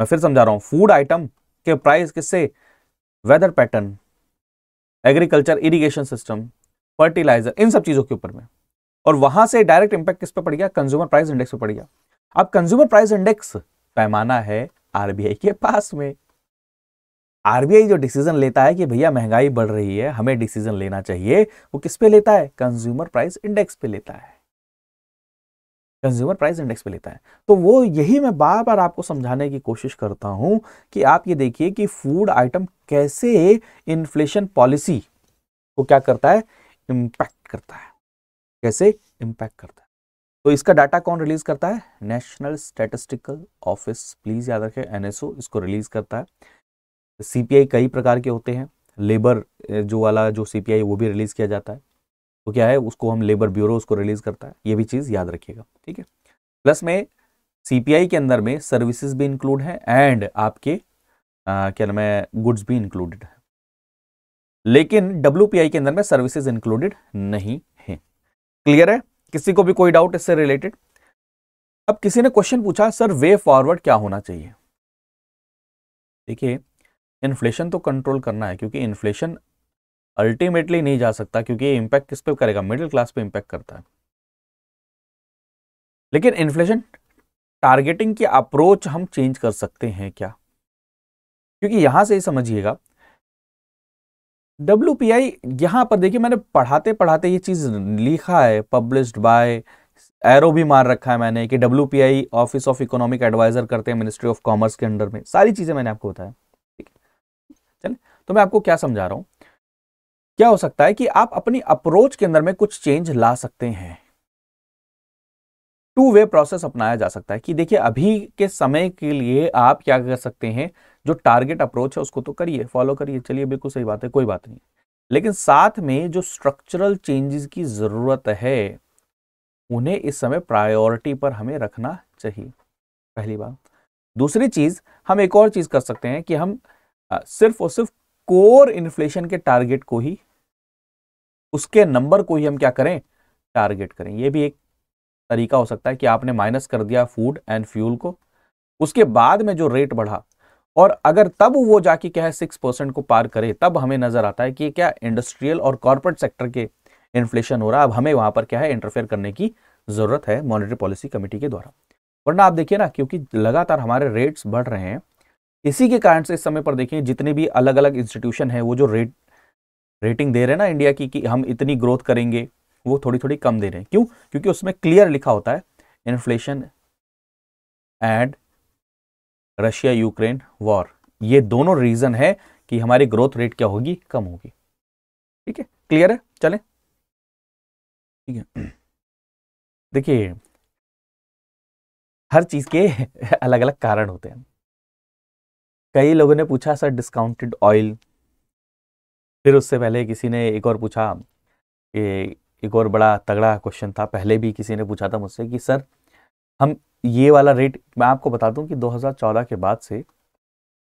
मैं फिर समझा रहा हूँ फूड आइटम के प्राइस किससे weather pattern agriculture irrigation system fertiliser इन सब चीज़ों के ऊपर में और वहां से डायरेक्ट इंपैक्ट किस पे पड़ गया कंज्यूमर प्राइस इंडेक्स पे पड़ गया अब कंज्यूमर प्राइस इंडेक्स पैमाना है आरबीआई के पास में आरबीआई जो डिसीजन लेता है कि भैया महंगाई बढ़ रही है हमें डिसीजन लेना चाहिए वो किस पे लेता है कंज्यूमर प्राइस इंडेक्स पे लेता है कंज्यूमर प्राइस इंडेक्स पे लेता है तो वो यही मैं बार बार आपको समझाने की कोशिश करता हूं कि आप ये देखिए कि फूड आइटम कैसे इन्फ्लेशन पॉलिसी को क्या करता है इम्पैक्ट करता है कैसे इम्पैक्ट करता है तो इसका डाटा कौन रिलीज करता है नेशनल स्टेटिस्टिकल ऑफिस प्लीज याद रखें एनएसओ इसको रिलीज करता है सीपीआई कई प्रकार के होते हैं लेबर जो वाला जो सीपीआई वो भी रिलीज किया जाता है तो क्या है उसको हम लेबर ब्यूरो उसको रिलीज करता है ये भी चीज़ याद रखिएगा ठीक है प्लस में सीपीआई के अंदर में सर्विसेज भी इंक्लूड है एंड आपके आ, क्या नाम है गुड्स भी इंक्लूडेड है लेकिन डब्ल्यू के अंदर में सर्विसेज इंक्लूडेड नहीं है क्लियर है किसी को भी कोई डाउट इससे रिलेटेड अब किसी ने क्वेश्चन पूछा सर वे फॉरवर्ड क्या होना चाहिए देखिए इन्फ्लेशन तो कंट्रोल करना है क्योंकि इन्फ्लेशन अल्टीमेटली नहीं जा सकता क्योंकि ये इम्पैक्ट किस पे करेगा मिडिल क्लास पे इंपैक्ट करता है लेकिन इन्फ्लेशन टारगेटिंग की अप्रोच हम चेंज कर सकते हैं क्या क्योंकि यहां से ही समझिएगा डब्ल्यू पी आई यहां पर देखिए मैंने पढ़ाते पढ़ाते ये चीज़ लिखा है पब्लिश्ड बाय एरो भी मार रखा है मैंने कि W P I office of economic adviser करते हैं मिनिस्ट्री ऑफ कॉमर्स के अंडर में सारी चीज़ें मैंने आपको बताया ठीक है तो मैं आपको क्या समझा रहा हूं क्या हो सकता है कि आप अपनी अप्रोच के अंदर में कुछ चेंज ला सकते हैं टू वे प्रोसेस अपनाया जा सकता है कि देखिए अभी के समय के लिए आप क्या कर सकते हैं जो टारगेट अप्रोच है उसको तो करिए फॉलो करिए चलिए बिल्कुल सही बात है कोई बात नहीं लेकिन साथ में जो स्ट्रक्चरल चेंजेस की ज़रूरत है उन्हें इस समय प्रायोरिटी पर हमें रखना चाहिए पहली बात दूसरी चीज़ हम एक और चीज़ कर सकते हैं कि हम सिर्फ और सिर्फ कोर इन्फ्लेशन के टारगेट को ही उसके नंबर को ही हम क्या करें टारगेट करें यह भी एक तरीका हो सकता है कि आपने माइनस कर दिया फूड एंड फ्यूल को उसके बाद में जो रेट बढ़ा और अगर तब वो जाके क्या है सिक्स परसेंट को पार करे तब हमें नजर आता है कि क्या इंडस्ट्रियल और कॉरपोरेट सेक्टर के इन्फ्लेशन हो रहा है अब हमें वहां पर क्या है इंटरफेयर करने की जरूरत है मॉनिटरी पॉलिसी कमेटी के द्वारा वरना आप देखिए ना क्योंकि लगातार हमारे रेट्स बढ़ रहे हैं इसी के कारण से इस समय पर देखिए जितने भी अलग अलग इंस्टीट्यूशन हैं वो जो रेट रेटिंग दे रहे हैं ना इंडिया की कि हम इतनी ग्रोथ करेंगे वो थोड़ी थोड़ी कम दे रहे हैं क्यों क्योंकि उसमें क्लियर लिखा होता है inflation and Russia Ukraine war ये दोनों रीज़न है कि हमारी ग्रोथ रेट क्या होगी कम होगी ठीक है क्लियर है चले ठीक है देखिए हर चीज़ के अलग अलग कारण होते हैं कई लोगों ने पूछा सर डिस्काउंटेड ऑयल फिर उससे पहले किसी ने एक और पूछा कि एक और बड़ा तगड़ा क्वेश्चन था पहले भी किसी ने पूछा था मुझसे कि सर हम ये वाला रेट मैं आपको बता दूं कि 2014 के बाद से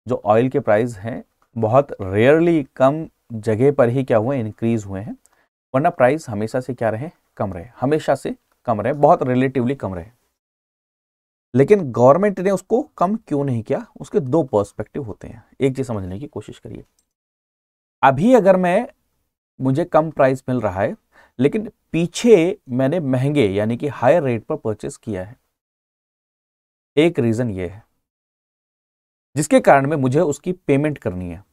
जो ऑयल के प्राइस हैं बहुत रेयरली कम जगह पर ही क्या हुए इंक्रीज़ हुए हैं वरना प्राइस हमेशा से क्या रहे कम रहे हमेशा से कम रहे बहुत रिलेटिवली कम रहे लेकिन गवर्नमेंट ने उसको कम क्यों नहीं किया उसके दो पर्सपेक्टिव होते हैं एक चीज समझने की कोशिश करिए अभी अगर मैं मुझे कम प्राइस मिल रहा है लेकिन पीछे मैंने महंगे यानी कि हायर रेट पर परचेस किया है एक रीज़न ये है जिसके कारण में मुझे उसकी पेमेंट करनी है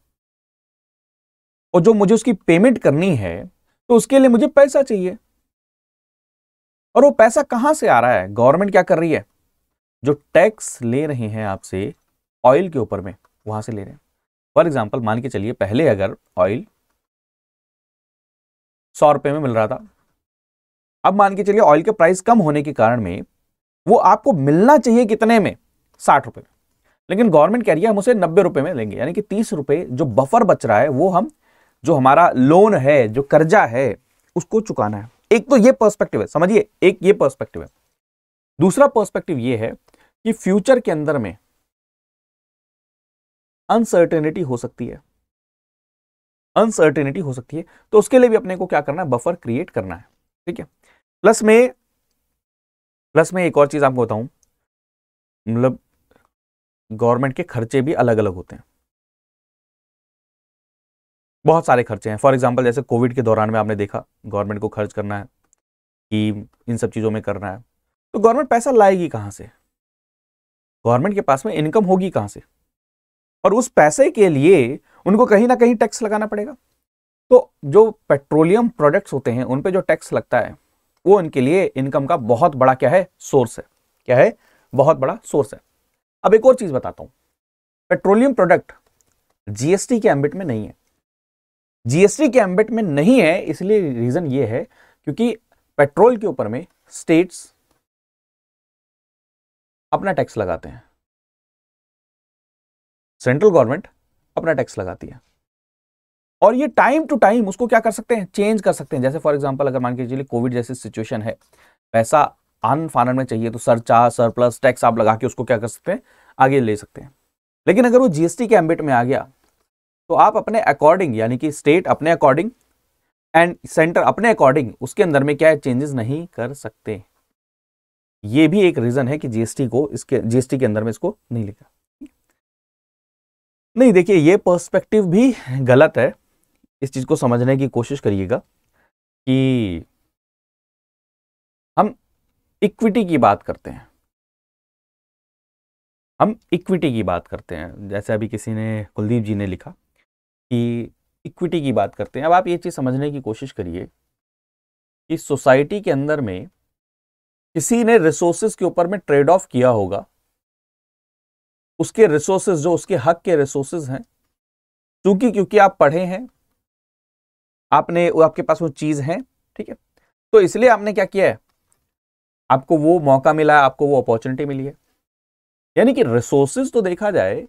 और जो मुझे उसकी पेमेंट करनी है तो उसके लिए मुझे पैसा चाहिए और वो पैसा कहां से आ रहा है गवर्नमेंट क्या कर रही है जो टैक्स ले रहे हैं आपसे ऑयल के ऊपर में वहां से ले रहे हैं फॉर एग्जाम्पल मान के चलिए पहले अगर ऑयल सौ रुपए में मिल रहा था अब मान के चलिए ऑयल के प्राइस कम होने के कारण में वो आपको मिलना चाहिए कितने में साठ रुपए में लेकिन गवर्नमेंट कह रही है हम उसे नब्बे रुपए में लेंगे यानी कि तीस रुपए जो बफर बच रहा है वो हम जो हमारा लोन है जो कर्जा है उसको चुकाना है एक तो ये पर्सपेक्टिव है समझिए एक ये पर्सपेक्टिव है दूसरा पर्सपेक्टिव ये है कि फ्यूचर के अंदर में अनसर्टेनिटी हो सकती है अनसर्टेनिटी हो सकती है तो उसके लिए भी अपने को क्या करना है बफर क्रिएट करना है ठीक है प्लस में प्लस में एक और चीज आपको बताऊं मतलब गवर्नमेंट के खर्चे भी अलग अलग होते हैं बहुत सारे खर्चे हैं फॉर एग्जाम्पल जैसे कोविड के दौरान में आपने देखा गवर्नमेंट को खर्च करना है कि इन सब चीज़ों में करना है तो गवर्नमेंट पैसा लाएगी कहां से गवर्नमेंट के पास में इनकम होगी कहां से और उस पैसे के लिए उनको कहीं ना कहीं टैक्स लगाना पड़ेगा तो जो पेट्रोलियम प्रोडक्ट्स होते हैं उन पे जो टैक्स लगता है वो इनके लिए इनकम का बहुत बड़ा क्या है सोर्स है क्या है बहुत बड़ा सोर्स है अब एक और चीज़ बताता हूं पेट्रोलियम प्रोडक्ट जीएसटी के एम्बिट में नहीं है जीएसटी के एम्बिट में नहीं है इसलिए रीज़न ये है क्योंकि पेट्रोल के ऊपर में स्टेट्स अपना टैक्स लगाते हैं सेंट्रल गवर्नमेंट अपना टैक्स लगाती है और ये टाइम टू टाइम उसको क्या कर सकते हैं चेंज कर सकते हैं जैसे फॉर एग्जांपल अगर मान के चलिए कोविड जैसी सिचुएशन है पैसा अन फानन में चाहिए तो सर सर सरप्लस टैक्स आप लगा के उसको क्या कर सकते हैं आगे ले सकते हैं लेकिन अगर वो जीएसटी के एम्बिट में आ गया तो आप अपने अकॉर्डिंग यानी कि स्टेट अपने अकॉर्डिंग एंड सेंटर अपने अकॉर्डिंग उसके अंदर में क्या है चेंजेस नहीं कर सकते ये भी एक रीजन है कि जीएसटी को इसके जीएसटी के अंदर में इसको नहीं लिखा नहीं देखिए ये पर्सपेक्टिव भी गलत है इस चीज को समझने की कोशिश करिएगा कि हम इक्विटी की बात करते हैं हम इक्विटी की बात करते हैं जैसे अभी किसी ने कुलदीप जी ने लिखा कि इक्विटी की बात करते हैं अब आप ये चीज़ समझने की कोशिश करिए कि सोसाइटी के अंदर में किसी ने रिसोर्सेज के ऊपर में ट्रेड ऑफ किया होगा उसके रिसोर्सेज जो उसके हक के रिसोर्सेज हैं चूंकि क्योंकि आप पढ़े हैं आपने आपके पास वो चीज है ठीक है तो इसलिए आपने क्या किया है आपको वो मौका मिला है आपको वो अपॉर्चुनिटी मिली है यानी कि रिसोर्सेज तो देखा जाए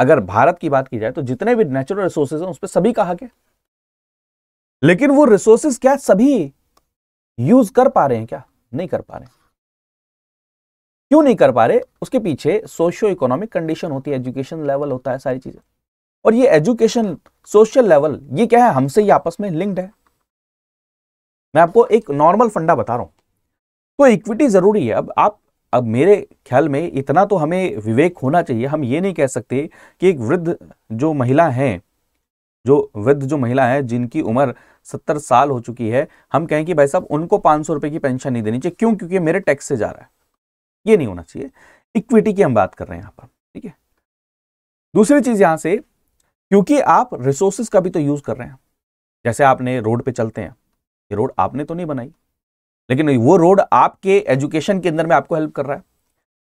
अगर भारत की बात की जाए तो जितने भी नेचुरल रिसोर्सेज हैं उस पर सभी का हक है लेकिन वो रिसोर्सेज क्या सभी यूज कर पा रहे हैं क्या नहीं कर पा रहे क्यों नहीं कर पा रहे उसके पीछे सोशियो इकोनॉमिक कंडीशन होती है एजुकेशन लेवल होता है सारी चीजें और ये एजुकेशन सोशल लेवल ये क्या है हमसे ही आपस में लिंक्ड है मैं आपको एक नॉर्मल फंडा बता रहा हूं तो इक्विटी जरूरी है अब आप अब मेरे ख्याल में इतना तो हमें विवेक होना चाहिए हम ये नहीं कह सकते कि एक वृद्ध जो महिला हैं जो वृद्ध जो महिला है जिनकी उम्र सत्तर साल हो चुकी है हम कहें कि भाई साहब उनको पांच सौ रुपए की पेंशन नहीं देनी चाहिए क्यों क्योंकि मेरे टैक्स से जा रहा है ये नहीं होना चाहिए इक्विटी की हम बात कर रहे हैं यहां पर ठीक है दूसरी चीज़ यहां से क्योंकि आप रिसोर्सिस का भी तो यूज़ कर रहे हैं जैसे आपने रोड पे चलते हैं ये रोड आपने तो नहीं बनाई लेकिन वो रोड आपके एजुकेशन के अंदर में आपको हेल्प कर रहा है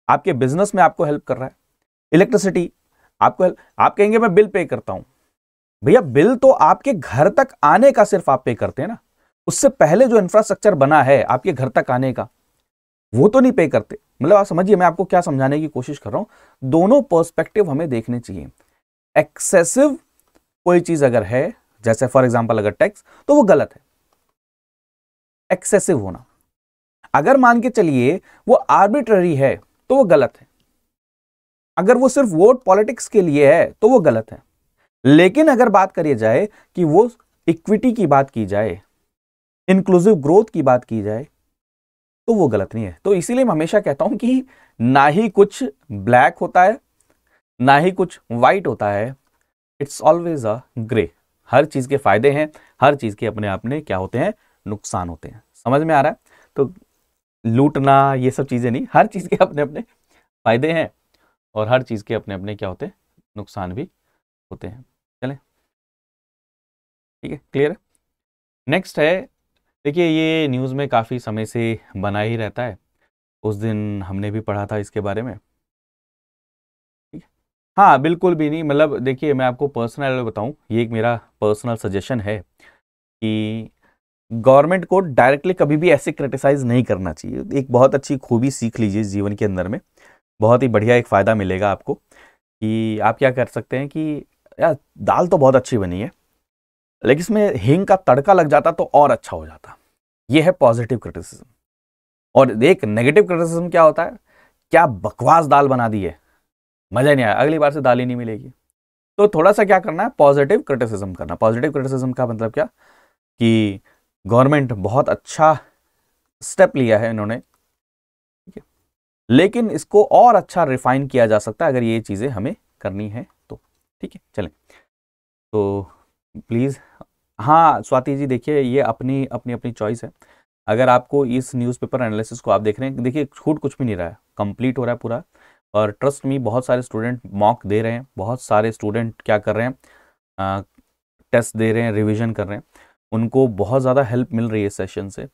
आपके बिजनेस में आपको हेल्प कर रहा है इलेक्ट्रिसिटी आपको हेल्प आप कहेंगे मैं बिल पे करता हूँ भैया बिल तो आपके घर तक आने का सिर्फ आप पे करते हैं ना उससे पहले जो इंफ्रास्ट्रक्चर बना है आपके घर तक आने का वो तो नहीं पे करते मतलब आप समझिए मैं आपको क्या समझाने की कोशिश कर रहा हूं दोनों पर्सपेक्टिव हमें देखने चाहिए एक्सेसिव कोई चीज़ अगर है जैसे फॉर एग्जाम्पल अगर टैक्स तो वो गलत है एक्सेसिव होना अगर मान के चलिए वो आर्बिट्ररी है तो वो गलत है अगर वो सिर्फ वोट पॉलिटिक्स के लिए है तो वो गलत है लेकिन अगर बात करी जाए कि वो इक्विटी की बात की जाए इंक्लूसिव ग्रोथ की बात की जाए तो वो गलत नहीं है तो इसीलिए मैं हमेशा कहता हूं कि ना ही कुछ ब्लैक होता है ना ही कुछ वाइट होता है इट्स ऑलवेज अ ग्रे हर चीज़ के फायदे हैं हर चीज़ के अपने अपने क्या होते हैं नुकसान होते हैं समझ में आ रहा है तो लूटना ये सब चीज़ें नहीं हर चीज़ के अपने अपने फायदे हैं और हर चीज़ के अपने अपने क्या होते हैं नुकसान भी होते हैं ठीक है क्लियर है नेक्स्ट है देखिए ये न्यूज़ में काफ़ी समय से बना ही रहता है उस दिन हमने भी पढ़ा था इसके बारे में ठीक है हाँ बिल्कुल भी नहीं मतलब देखिए मैं आपको पर्सनल बताऊं ये एक मेरा पर्सनल सजेशन है कि गवर्नमेंट को डायरेक्टली कभी भी ऐसे क्रिटिसाइज़ नहीं करना चाहिए एक बहुत अच्छी खूबी सीख लीजिए जीवन के अंदर में बहुत ही बढ़िया एक फ़ायदा मिलेगा आपको कि आप क्या कर सकते हैं कि यार दाल तो बहुत अच्छी बनी है लेकिन इसमें हींग का तड़का लग जाता तो और अच्छा हो जाता ये है पॉजिटिव क्रिटिसिज्म और एक नेगेटिव क्रिटिसिज्म क्या होता है क्या बकवास दाल बना दी है मज़ा नहीं आया अगली बार से दाल ही नहीं मिलेगी तो थोड़ा सा क्या करना है पॉजिटिव क्रिटिसिज्म करना पॉजिटिव क्रिटिसिज्म का मतलब क्या कि गवर्नमेंट बहुत अच्छा स्टेप लिया है इन्होंने ठीक है लेकिन इसको और अच्छा रिफाइन किया जा सकता है अगर ये चीज़ें हमें करनी है तो ठीक है चलें तो प्लीज़ हाँ स्वाति जी देखिए ये अपनी अपनी अपनी चॉइस है अगर आपको इस न्यूज़पेपर एनालिसिस को आप देख रहे हैं देखिए छूट कुछ भी नहीं रहा है कंप्लीट हो रहा है पूरा और ट्रस्ट में बहुत सारे स्टूडेंट मॉक दे रहे हैं बहुत सारे स्टूडेंट क्या कर रहे हैं टेस्ट दे रहे हैं रिविजन कर रहे हैं उनको बहुत ज़्यादा हेल्प मिल रही है इस सेशन से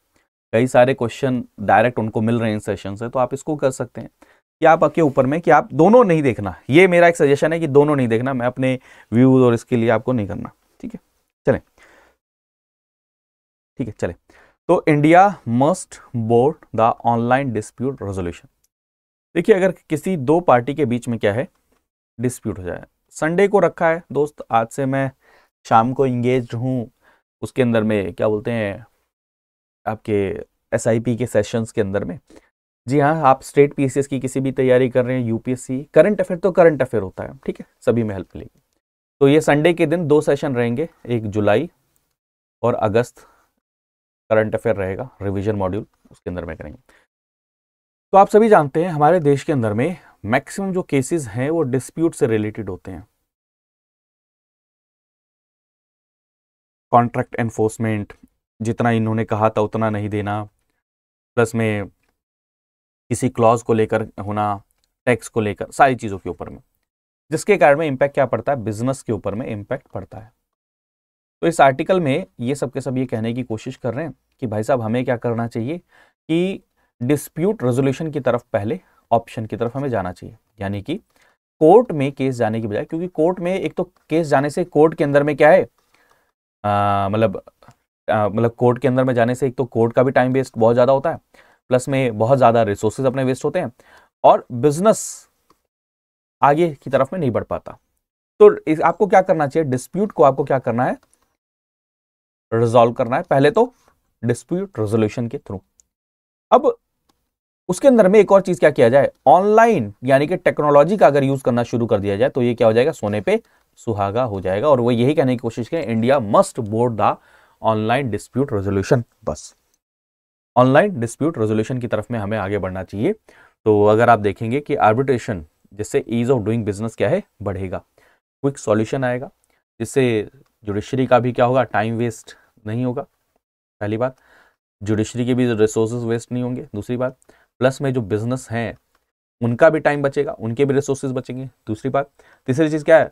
कई सारे क्वेश्चन डायरेक्ट उनको मिल रहे हैं इस सेशन से तो आप इसको कर सकते हैं कि आप आपके ऊपर में कि आप दोनों नहीं देखना ये मेरा एक सजेशन है कि दोनों नहीं देखना मैं अपने व्यूज़ और इसके लिए आपको नहीं करना ठीक है चले तो India must board the online dispute resolution देखिए अगर किसी दो पार्टी के बीच में क्या है डिस्प्यूट हो जाए संडे को रखा है दोस्त आज से मैं शाम को इंगेज हूँ उसके अंदर में क्या बोलते हैं आपके एस के सेशंस के अंदर में जी हाँ आप स्टेट पी की किसी भी तैयारी कर रहे हैं यूपीएससी करंट अफेयर तो करंट अफेयर होता है ठीक है सभी में हेल्प मिलेगी तो ये संडे के दिन दो सेशन रहेंगे एक जुलाई और अगस्त करंट अफेयर रहेगा रिविजन मॉड्यूल उसके अंदर में करेंगे तो आप सभी जानते हैं हमारे देश के अंदर में मैक्सिमम जो केसेस हैं वो डिस्प्यूट से रिलेटेड होते हैं कॉन्ट्रैक्ट एनफोर्समेंट जितना इन्होंने कहा था उतना नहीं देना प्लस में किसी क्लॉज को लेकर होना टैक्स को लेकर सारी चीज़ों के ऊपर में जिसके कारण में इम्पैक्ट क्या पड़ता है बिजनेस के ऊपर में इम्पैक्ट पड़ता है तो इस आर्टिकल में ये सब के सब ये कहने की कोशिश कर रहे हैं कि भाई साहब हमें क्या करना चाहिए कि डिस्प्यूट रेजोल्यूशन की तरफ पहले ऑप्शन की तरफ हमें जाना चाहिए यानी कि कोर्ट में केस जाने की बजाय क्योंकि कोर्ट में एक तो केस जाने से कोर्ट के अंदर में क्या है मतलब मतलब कोर्ट के अंदर में जाने से एक तो कोर्ट का भी टाइम वेस्ट बहुत ज़्यादा होता है प्लस में बहुत ज़्यादा रिसोर्सेज अपने वेस्ट होते हैं और बिजनेस आगे की तरफ में नहीं बढ़ पाता तो इस आपको क्या करना चाहिए डिस्प्यूट को आपको क्या करना है रिजोल्व करना है पहले तो डिस्प्यूट रेजोल्यूशन के थ्रू अब उसके अंदर में एक और चीज क्या किया जाए ऑनलाइन यानी कि टेक्नोलॉजी का अगर यूज करना शुरू कर दिया जाए तो ये क्या हो जाएगा सोने पे सुहागा हो जाएगा और वो यही कहने की कोशिश करें India must board the online dispute resolution बस ऑनलाइन डिस्प्यूट रेजोल्यूशन की तरफ में हमें आगे बढ़ना चाहिए तो अगर आप देखेंगे कि आर्बिट्रेशन जिससे ईज ऑफ डूइंग बिजनेस क्या है बढ़ेगा क्विक सॉल्यूशन आएगा जिससे जुडिशरी का भी क्या होगा टाइम वेस्ट नहीं होगा पहली बात जुडिशरी के भी रिसोर्सेज वेस्ट नहीं होंगे दूसरी बात प्लस में जो बिजनेस हैं उनका भी टाइम बचेगा उनके भी रिसोर्सेज बचेंगे दूसरी बात तीसरी चीज़ क्या है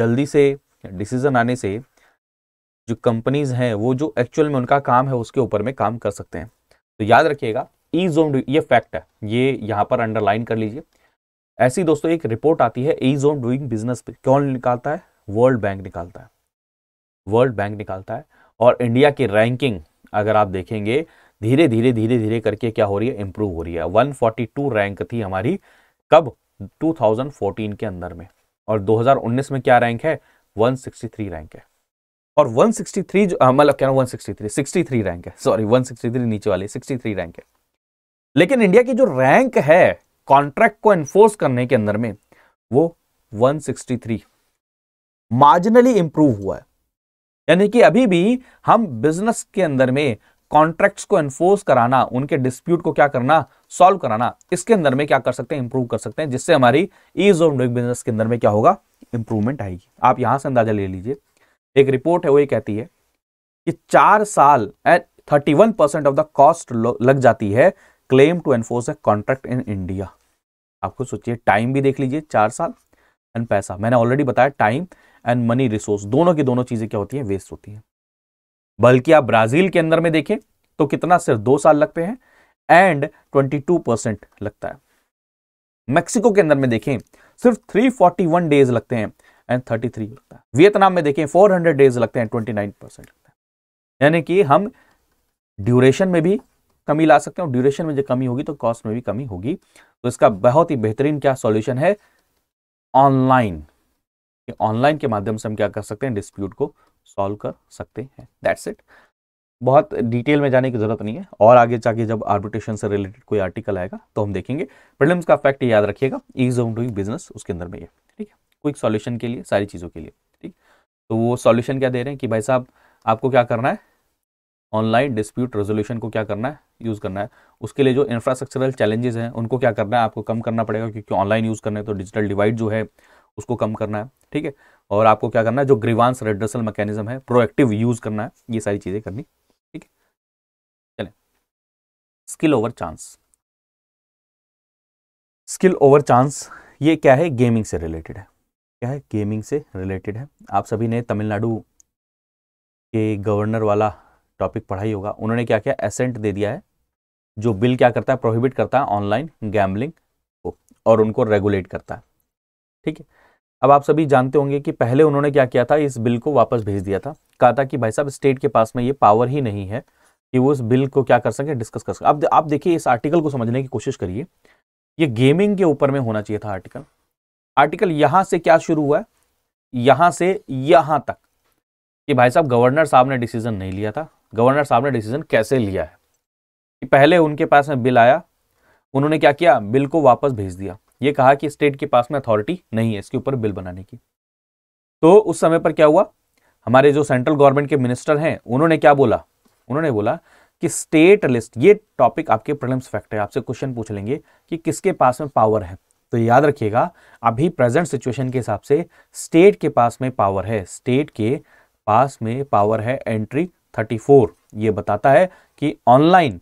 जल्दी से डिसीजन आने से जो कंपनीज हैं वो जो एक्चुअल में उनका काम है उसके ऊपर में काम कर सकते हैं तो याद रखिएगा ई जोन ये फैक्ट है ये यहाँ पर अंडरलाइन कर लीजिए ऐसी दोस्तों एक रिपोर्ट आती है ई जोन डूइंग बिजनेस पे कौन निकालता है वर्ल्ड बैंक निकालता है वर्ल्ड बैंक निकालता है और इंडिया की रैंकिंग अगर आप देखेंगे धीरे धीरे धीरे धीरे करके क्या हो रही है इंप्रूव हो रही है 142 रैंक थी हमारी कब 2014 के अंदर में और 2019 में क्या रैंक है 163 रैंक है और 163 जो हाँ, मतलब क्या सिक्सटी थ्री रैंक है सॉरी वन नीचे वाली सिक्सटी रैंक है लेकिन इंडिया की जो रैंक है कॉन्ट्रैक्ट को एनफोर्स करने के अंदर में वो 163 मार्जिनली इंप्रूव हुआ है यानी कि अभी भी हम बिजनेस के अंदर में कॉन्ट्रैक्ट्स को एनफोर्स कराना उनके डिस्प्यूट को क्या करना सॉल्व कराना इसके अंदर में क्या कर सकते हैं इंप्रूव कर सकते हैं जिससे हमारी ईज ऑफ डूइंग बिजनेस के अंदर में क्या होगा इंप्रूवमेंट आएगी आप यहां से अंदाजा ले लीजिए एक रिपोर्ट है वो ये कहती है कि चार साल and thirty one percent of the cost लग जाती है claim to enforce a contract in India आपको सोचिए टाइम भी देख लीजिए चार साल एंड पैसा मैंने ऑलरेडी बताया टाइम एंड मनी रिसोर्स दोनों की दोनों चीजें क्या होती है वेस्ट होती है बल्कि आप ब्राजील के अंदर में देखें तो कितना सिर्फ दो साल लगते हैं एंड 22 परसेंट लगता है मेक्सिको के अंदर में देखें सिर्फ 341 डेज लगते हैं एंड 33 लगता है वियतनाम में देखें 400 डेज लगते हैं 29 परसेंट लगता है यानी कि हम ड्यूरेशन में भी कमी ला सकते हैं और ड्यूरेशन में जो कमी होगी तो कॉस्ट में भी कमी होगी तो इसका बहुत ही बेहतरीन क्या सॉल्यूशन है ऑनलाइन कि ऑनलाइन के माध्यम से हम क्या कर सकते हैं डिस्प्यूट को सॉल्व कर सकते हैं दैट्स इट बहुत डिटेल में जाने की जरूरत नहीं है और आगे जाके जब आर्बिट्रेशन से रिलेटेड कोई आर्टिकल आएगा तो हम देखेंगे प्रिलिम्स का फैक्ट याद रखिएगा ईज ऑफ डूइंग बिजनेस उसके अंदर में ये ठीक है क्विक सॉल्यूशन के लिए सारी चीज़ों के लिए ठीक तो वो सॉल्यूशन क्या दे रहे हैं कि भाई साहब आपको क्या करना है ऑनलाइन डिस्प्यूट रेजोल्यूशन को क्या करना है यूज़ करना है उसके लिए जो इंफ्रास्ट्रक्चरल चैलेंजेस हैं उनको क्या करना है आपको कम करना पड़ेगा क्योंकि ऑनलाइन यूज़ करना है तो डिजिटल डिवाइड जो है उसको कम करना है ठीक है और आपको क्या करना है जो ग्रीवांस रेड्रसल मैकेनिज्म है प्रोएक्टिव यूज करना है ये सारी चीज़ें करनी ठीक है चले skill over chance skill over chance ये क्या है गेमिंग से रिलेटेड है क्या है गेमिंग से रिलेटेड है आप सभी ने तमिलनाडु के गवर्नर वाला टॉपिक पढ़ा ही होगा उन्होंने क्या किया एसेंट दे दिया है जो बिल क्या करता है प्रोहिबिट करता है ऑनलाइन गैमलिंग को और उनको रेगुलेट करता है ठीक है अब आप सभी जानते होंगे कि पहले उन्होंने क्या किया था इस बिल को वापस भेज दिया था कहा था कि भाई साहब स्टेट के पास में ये पावर ही नहीं है कि वो इस बिल को क्या कर सके डिस्कस कर सके अब आप देखिए इस आर्टिकल को समझने की कोशिश करिए ये गेमिंग के ऊपर में होना चाहिए था आर्टिकल आर्टिकल यहाँ से क्या शुरू हुआ है यहाँ से यहाँ तक कि भाई साहब गवर्नर साहब ने डिसीजन नहीं लिया था गवर्नर साहब ने डिसीजन कैसे लिया है कि पहले उनके पास में बिल आया उन्होंने क्या किया बिल को वापस भेज दिया ये कहा कि स्टेट के पास में अथॉरिटी नहीं है इसके ऊपर बिल बनाने की तो उस समय पर क्या हुआ हमारे जो सेंट्रल गवर्नमेंट के मिनिस्टर हैं उन्होंने क्या बोला उन्होंने बोला कि स्टेट लिस्ट ये टॉपिक आपके प्रिलिम्स फैक्ट है आपसे क्वेश्चन पूछ लेंगे कि किसके पास में पावर है तो याद रखिएगा अभी प्रेजेंट सिचुएशन के हिसाब से स्टेट के पास में पावर है स्टेट के पास में पावर है एंट्री 34 ये बताता है कि ऑनलाइन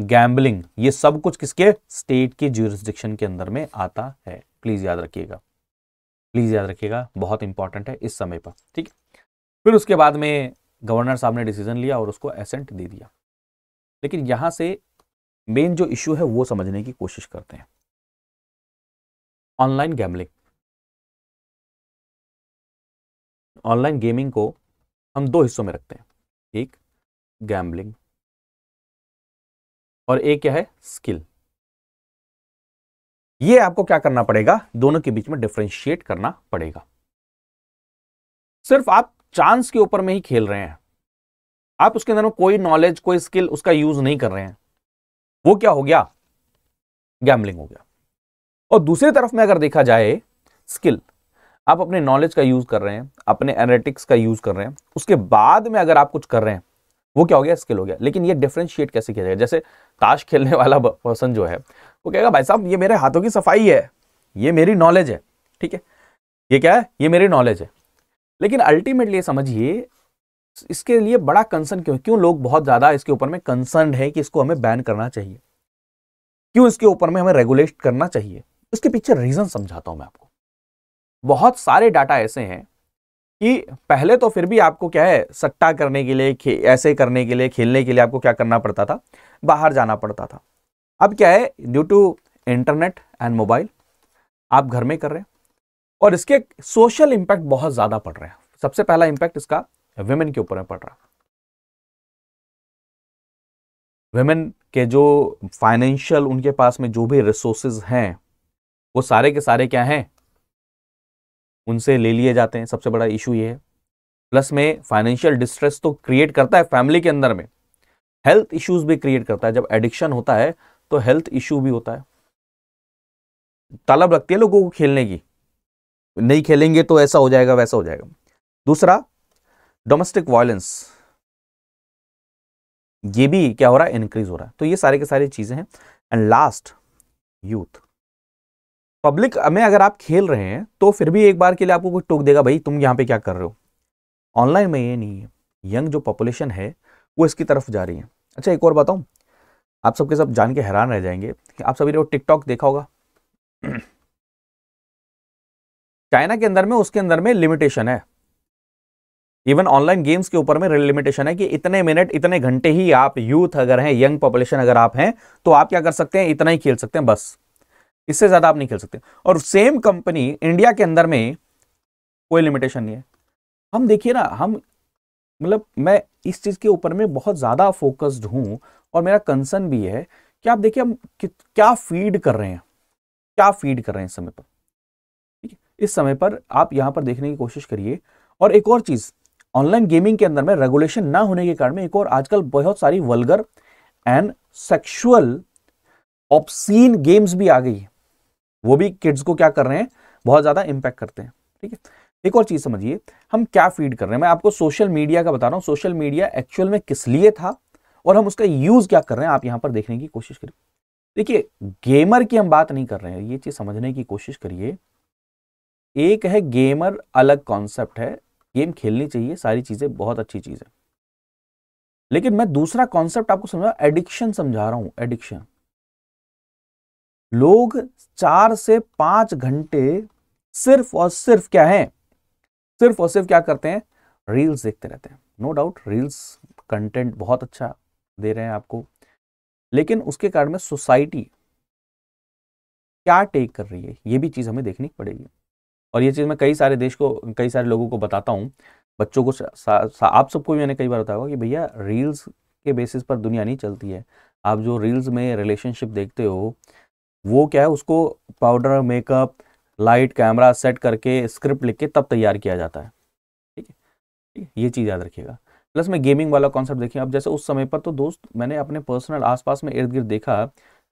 गैम्बलिंग ये सब कुछ किसके स्टेट के ज्यूरिस्डिक्शन के अंदर में आता है प्लीज याद रखिएगा प्लीज याद रखिएगा बहुत इंपॉर्टेंट है इस समय पर ठीक है फिर उसके बाद में गवर्नर साहब ने डिसीजन लिया और उसको एसेंट दे दिया लेकिन यहां से मेन जो इश्यू है वो समझने की कोशिश करते हैं ऑनलाइन गैमलिंग ऑनलाइन गेमिंग को हम दो हिस्सों में रखते हैं एक गैम्बलिंग और ए क्या है स्किल ये आपको क्या करना पड़ेगा दोनों के बीच में डिफ्रेंशिएट करना पड़ेगा सिर्फ आप चांस के ऊपर में ही खेल रहे हैं आप उसके अंदर में कोई नॉलेज कोई स्किल उसका यूज नहीं कर रहे हैं वो क्या हो गया गैमलिंग हो गया और दूसरी तरफ में अगर देखा जाए स्किल आप अपने नॉलेज का यूज कर रहे हैं अपने एनालिटिक्स का यूज कर रहे हैं उसके बाद में अगर आप कुछ कर रहे हैं वो क्या हो गया स्किल हो गया लेकिन ये डिफ्रेंशिएट कैसे किया जाएगा जैसे ताश खेलने वाला पर्सन जो है वो कहेगा भाई साहब ये मेरे हाथों की सफाई है ये मेरी नॉलेज है ठीक है ये क्या है ये मेरी नॉलेज है लेकिन अल्टीमेटली समझिए इसके लिए बड़ा कंसर्न क्यों क्यों लोग बहुत ज़्यादा इसके ऊपर में कंसर्न है कि इसको हमें बैन करना चाहिए क्यों इसके ऊपर में हमें रेगुलेट करना चाहिए इसके पीछे रीज़न समझाता हूँ मैं आपको बहुत सारे डाटा ऐसे हैं कि पहले तो फिर भी आपको क्या है सट्टा करने के लिए ऐसे करने के लिए खेलने के लिए आपको क्या करना पड़ता था बाहर जाना पड़ता था अब क्या है due to internet and mobile आप घर में कर रहे हैं और इसके सोशल इंपैक्ट बहुत ज़्यादा पड़ रहे हैं सबसे पहला इंपैक्ट इसका वेमेन के ऊपर पड़ रहा है वेमेन के जो फाइनेंशियल उनके पास में जो भी रिसोर्सेज हैं वो सारे के सारे क्या हैं उनसे ले लिए जाते हैं सबसे बड़ा इशू ये है प्लस में फाइनेंशियल डिस्ट्रेस तो क्रिएट करता है फैमिली के अंदर में हेल्थ इश्यूज भी क्रिएट करता है जब एडिक्शन होता है तो हेल्थ इश्यू भी होता है तालाब लगती है लोगों को खेलने की नहीं खेलेंगे तो ऐसा हो जाएगा वैसा हो जाएगा दूसरा डोमेस्टिक वायलेंस ये भी क्या हो रहा है इंक्रीज हो रहा है तो ये सारे के सारे चीज़ें हैं एंड लास्ट यूथ पब्लिक में अगर आप खेल रहे हैं तो फिर भी एक बार के लिए आपको कोई टोक देगा भाई तुम यहाँ पे क्या कर रहे हो ऑनलाइन में ये नहीं है यंग जो पॉपुलेशन है वो इसकी तरफ जा रही है अच्छा एक और बताऊँ आप सबके सब जान के हैरान रह जाएंगे कि आप सभी ने वो टिकटॉक देखा होगा चाइना के अंदर में उसके अंदर में लिमिटेशन है इवन ऑनलाइन गेम्स के ऊपर में लिमिटेशन है कि इतने मिनट इतने घंटे ही आप यूथ अगर हैं यंग पॉपुलेशन अगर आप हैं तो आप क्या कर सकते हैं इतना ही खेल सकते हैं बस इससे ज़्यादा आप नहीं खेल सकते और सेम कंपनी इंडिया के अंदर में कोई लिमिटेशन नहीं है हम देखिए ना हम मतलब मैं इस चीज़ के ऊपर में बहुत ज़्यादा फोकस्ड हूं और मेरा कंसर्न भी है कि आप देखिए हम क्या फीड कर रहे हैं क्या फीड कर रहे हैं इस समय पर ठीक है इस समय पर आप यहां पर देखने की कोशिश करिए और एक और चीज़ ऑनलाइन गेमिंग के अंदर में रेगुलेशन ना होने के कारण में एक और आजकल बहुत सारी vulgar and sexual obscene games भी आ गई है वो भी किड्स को क्या कर रहे हैं बहुत ज़्यादा इंपैक्ट करते हैं ठीक है एक और चीज़ समझिए हम क्या फीड कर रहे हैं मैं आपको सोशल मीडिया का बता रहा हूँ सोशल मीडिया एक्चुअल में किस लिए था और हम उसका यूज़ क्या कर रहे हैं आप यहाँ पर देखने की कोशिश करिए देखिए गेमर की हम बात नहीं कर रहे हैं ये चीज़ समझने की कोशिश करिए एक है गेमर अलग कॉन्सेप्ट है गेम खेलनी चाहिए सारी चीज़ें बहुत अच्छी चीज़ है लेकिन मैं दूसरा कॉन्सेप्ट आपको समझा एडिक्शन समझा रहा हूँ एडिक्शन लोग चार से पांच घंटे सिर्फ और सिर्फ क्या है सिर्फ और सिर्फ क्या करते हैं रील्स देखते रहते हैं नो डाउट रील्स कंटेंट बहुत अच्छा दे रहे हैं आपको लेकिन उसके कारण में सोसाइटी क्या टेक कर रही है ये भी चीज़ हमें देखनी पड़ेगी और ये चीज़ मैं कई सारे देश को कई सारे लोगों को बताता हूँ बच्चों को सा, सा, आप सबको भी मैंने कई बार बताया कि भैया रील्स के बेसिस पर दुनिया नहीं चलती है आप जो रील्स में रिलेशनशिप देखते हो वो क्या है उसको powder makeup light camera set करके स्क्रिप्ट लिख के तब तैयार किया जाता है ठीक है ठीक है ये चीज़ याद रखिएगा प्लस मैं गेमिंग वाला कॉन्सेप्ट देखिए अब जैसे उस समय पर तो दोस्त मैंने अपने पर्सनल आसपास में इर्द गिर्द देखा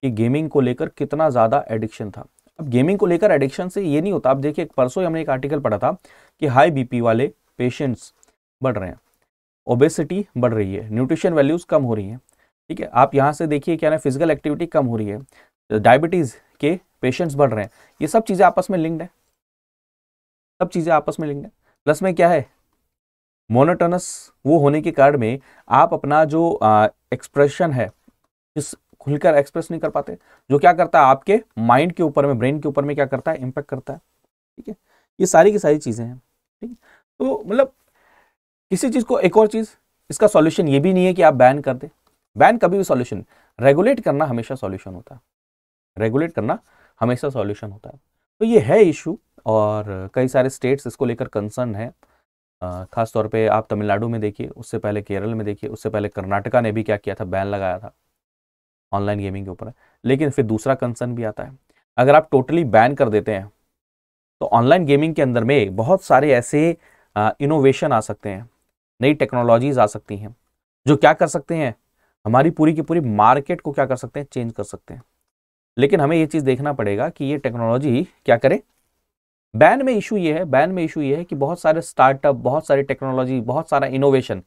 कि गेमिंग को लेकर कितना ज़्यादा एडिक्शन था अब गेमिंग को लेकर एडिक्शन से ये नहीं होता आप देखिए परसों हमने एक आर्टिकल पढ़ा था कि हाई बी वाले पेशेंट्स बढ़ रहे हैं ओबेसिटी बढ़ रही है न्यूट्रिशन वैल्यूज़ कम हो रही हैं ठीक है आप यहाँ से देखिए क्या ना फिजिकल एक्टिविटी कम हो रही है डायबिटीज़ के पेशेंट्स बढ़ रहे हैं ये सब चीज़ें आपस में लिंक्ड है सब चीज़ें आपस में लिंक्ड है प्लस में क्या है मोनोटोनस वो होने के कारण में आप अपना जो एक्सप्रेशन है इस खुलकर एक्सप्रेस नहीं कर पाते जो क्या करता है आपके माइंड के ऊपर में ब्रेन के ऊपर में क्या करता है इम्पैक्ट करता है ठीक है ये सारी की सारी चीज़ें हैं ठीक है तो मतलब किसी चीज़ को एक और चीज़ इसका सॉल्यूशन ये भी नहीं है कि आप बैन कर दे बैन कभी भी सॉल्यूशन रेगुलेट करना हमेशा सॉल्यूशन होता है रेगुलेट करना हमेशा सॉल्यूशन होता है तो ये है इशू और कई सारे स्टेट्स इसको लेकर कंसर्न है खास तौर पे आप तमिलनाडु में देखिए उससे पहले केरल में देखिए उससे पहले कर्नाटका ने भी क्या किया था बैन लगाया था ऑनलाइन गेमिंग के ऊपर लेकिन फिर दूसरा कंसर्न भी आता है अगर आप टोटली बैन कर देते हैं तो ऑनलाइन गेमिंग के अंदर में बहुत सारे ऐसे इनोवेशन आ सकते हैं नई टेक्नोलॉजीज आ सकती हैं जो क्या कर सकते हैं हमारी पूरी की पूरी मार्केट को क्या कर सकते हैं चेंज कर सकते हैं लेकिन हमें यह चीज़ देखना पड़ेगा कि ये टेक्नोलॉजी क्या करे बैन में इशू ये है बैन में इशू ये है कि बहुत सारे स्टार्टअप बहुत सारी टेक्नोलॉजी बहुत सारा इनोवेशन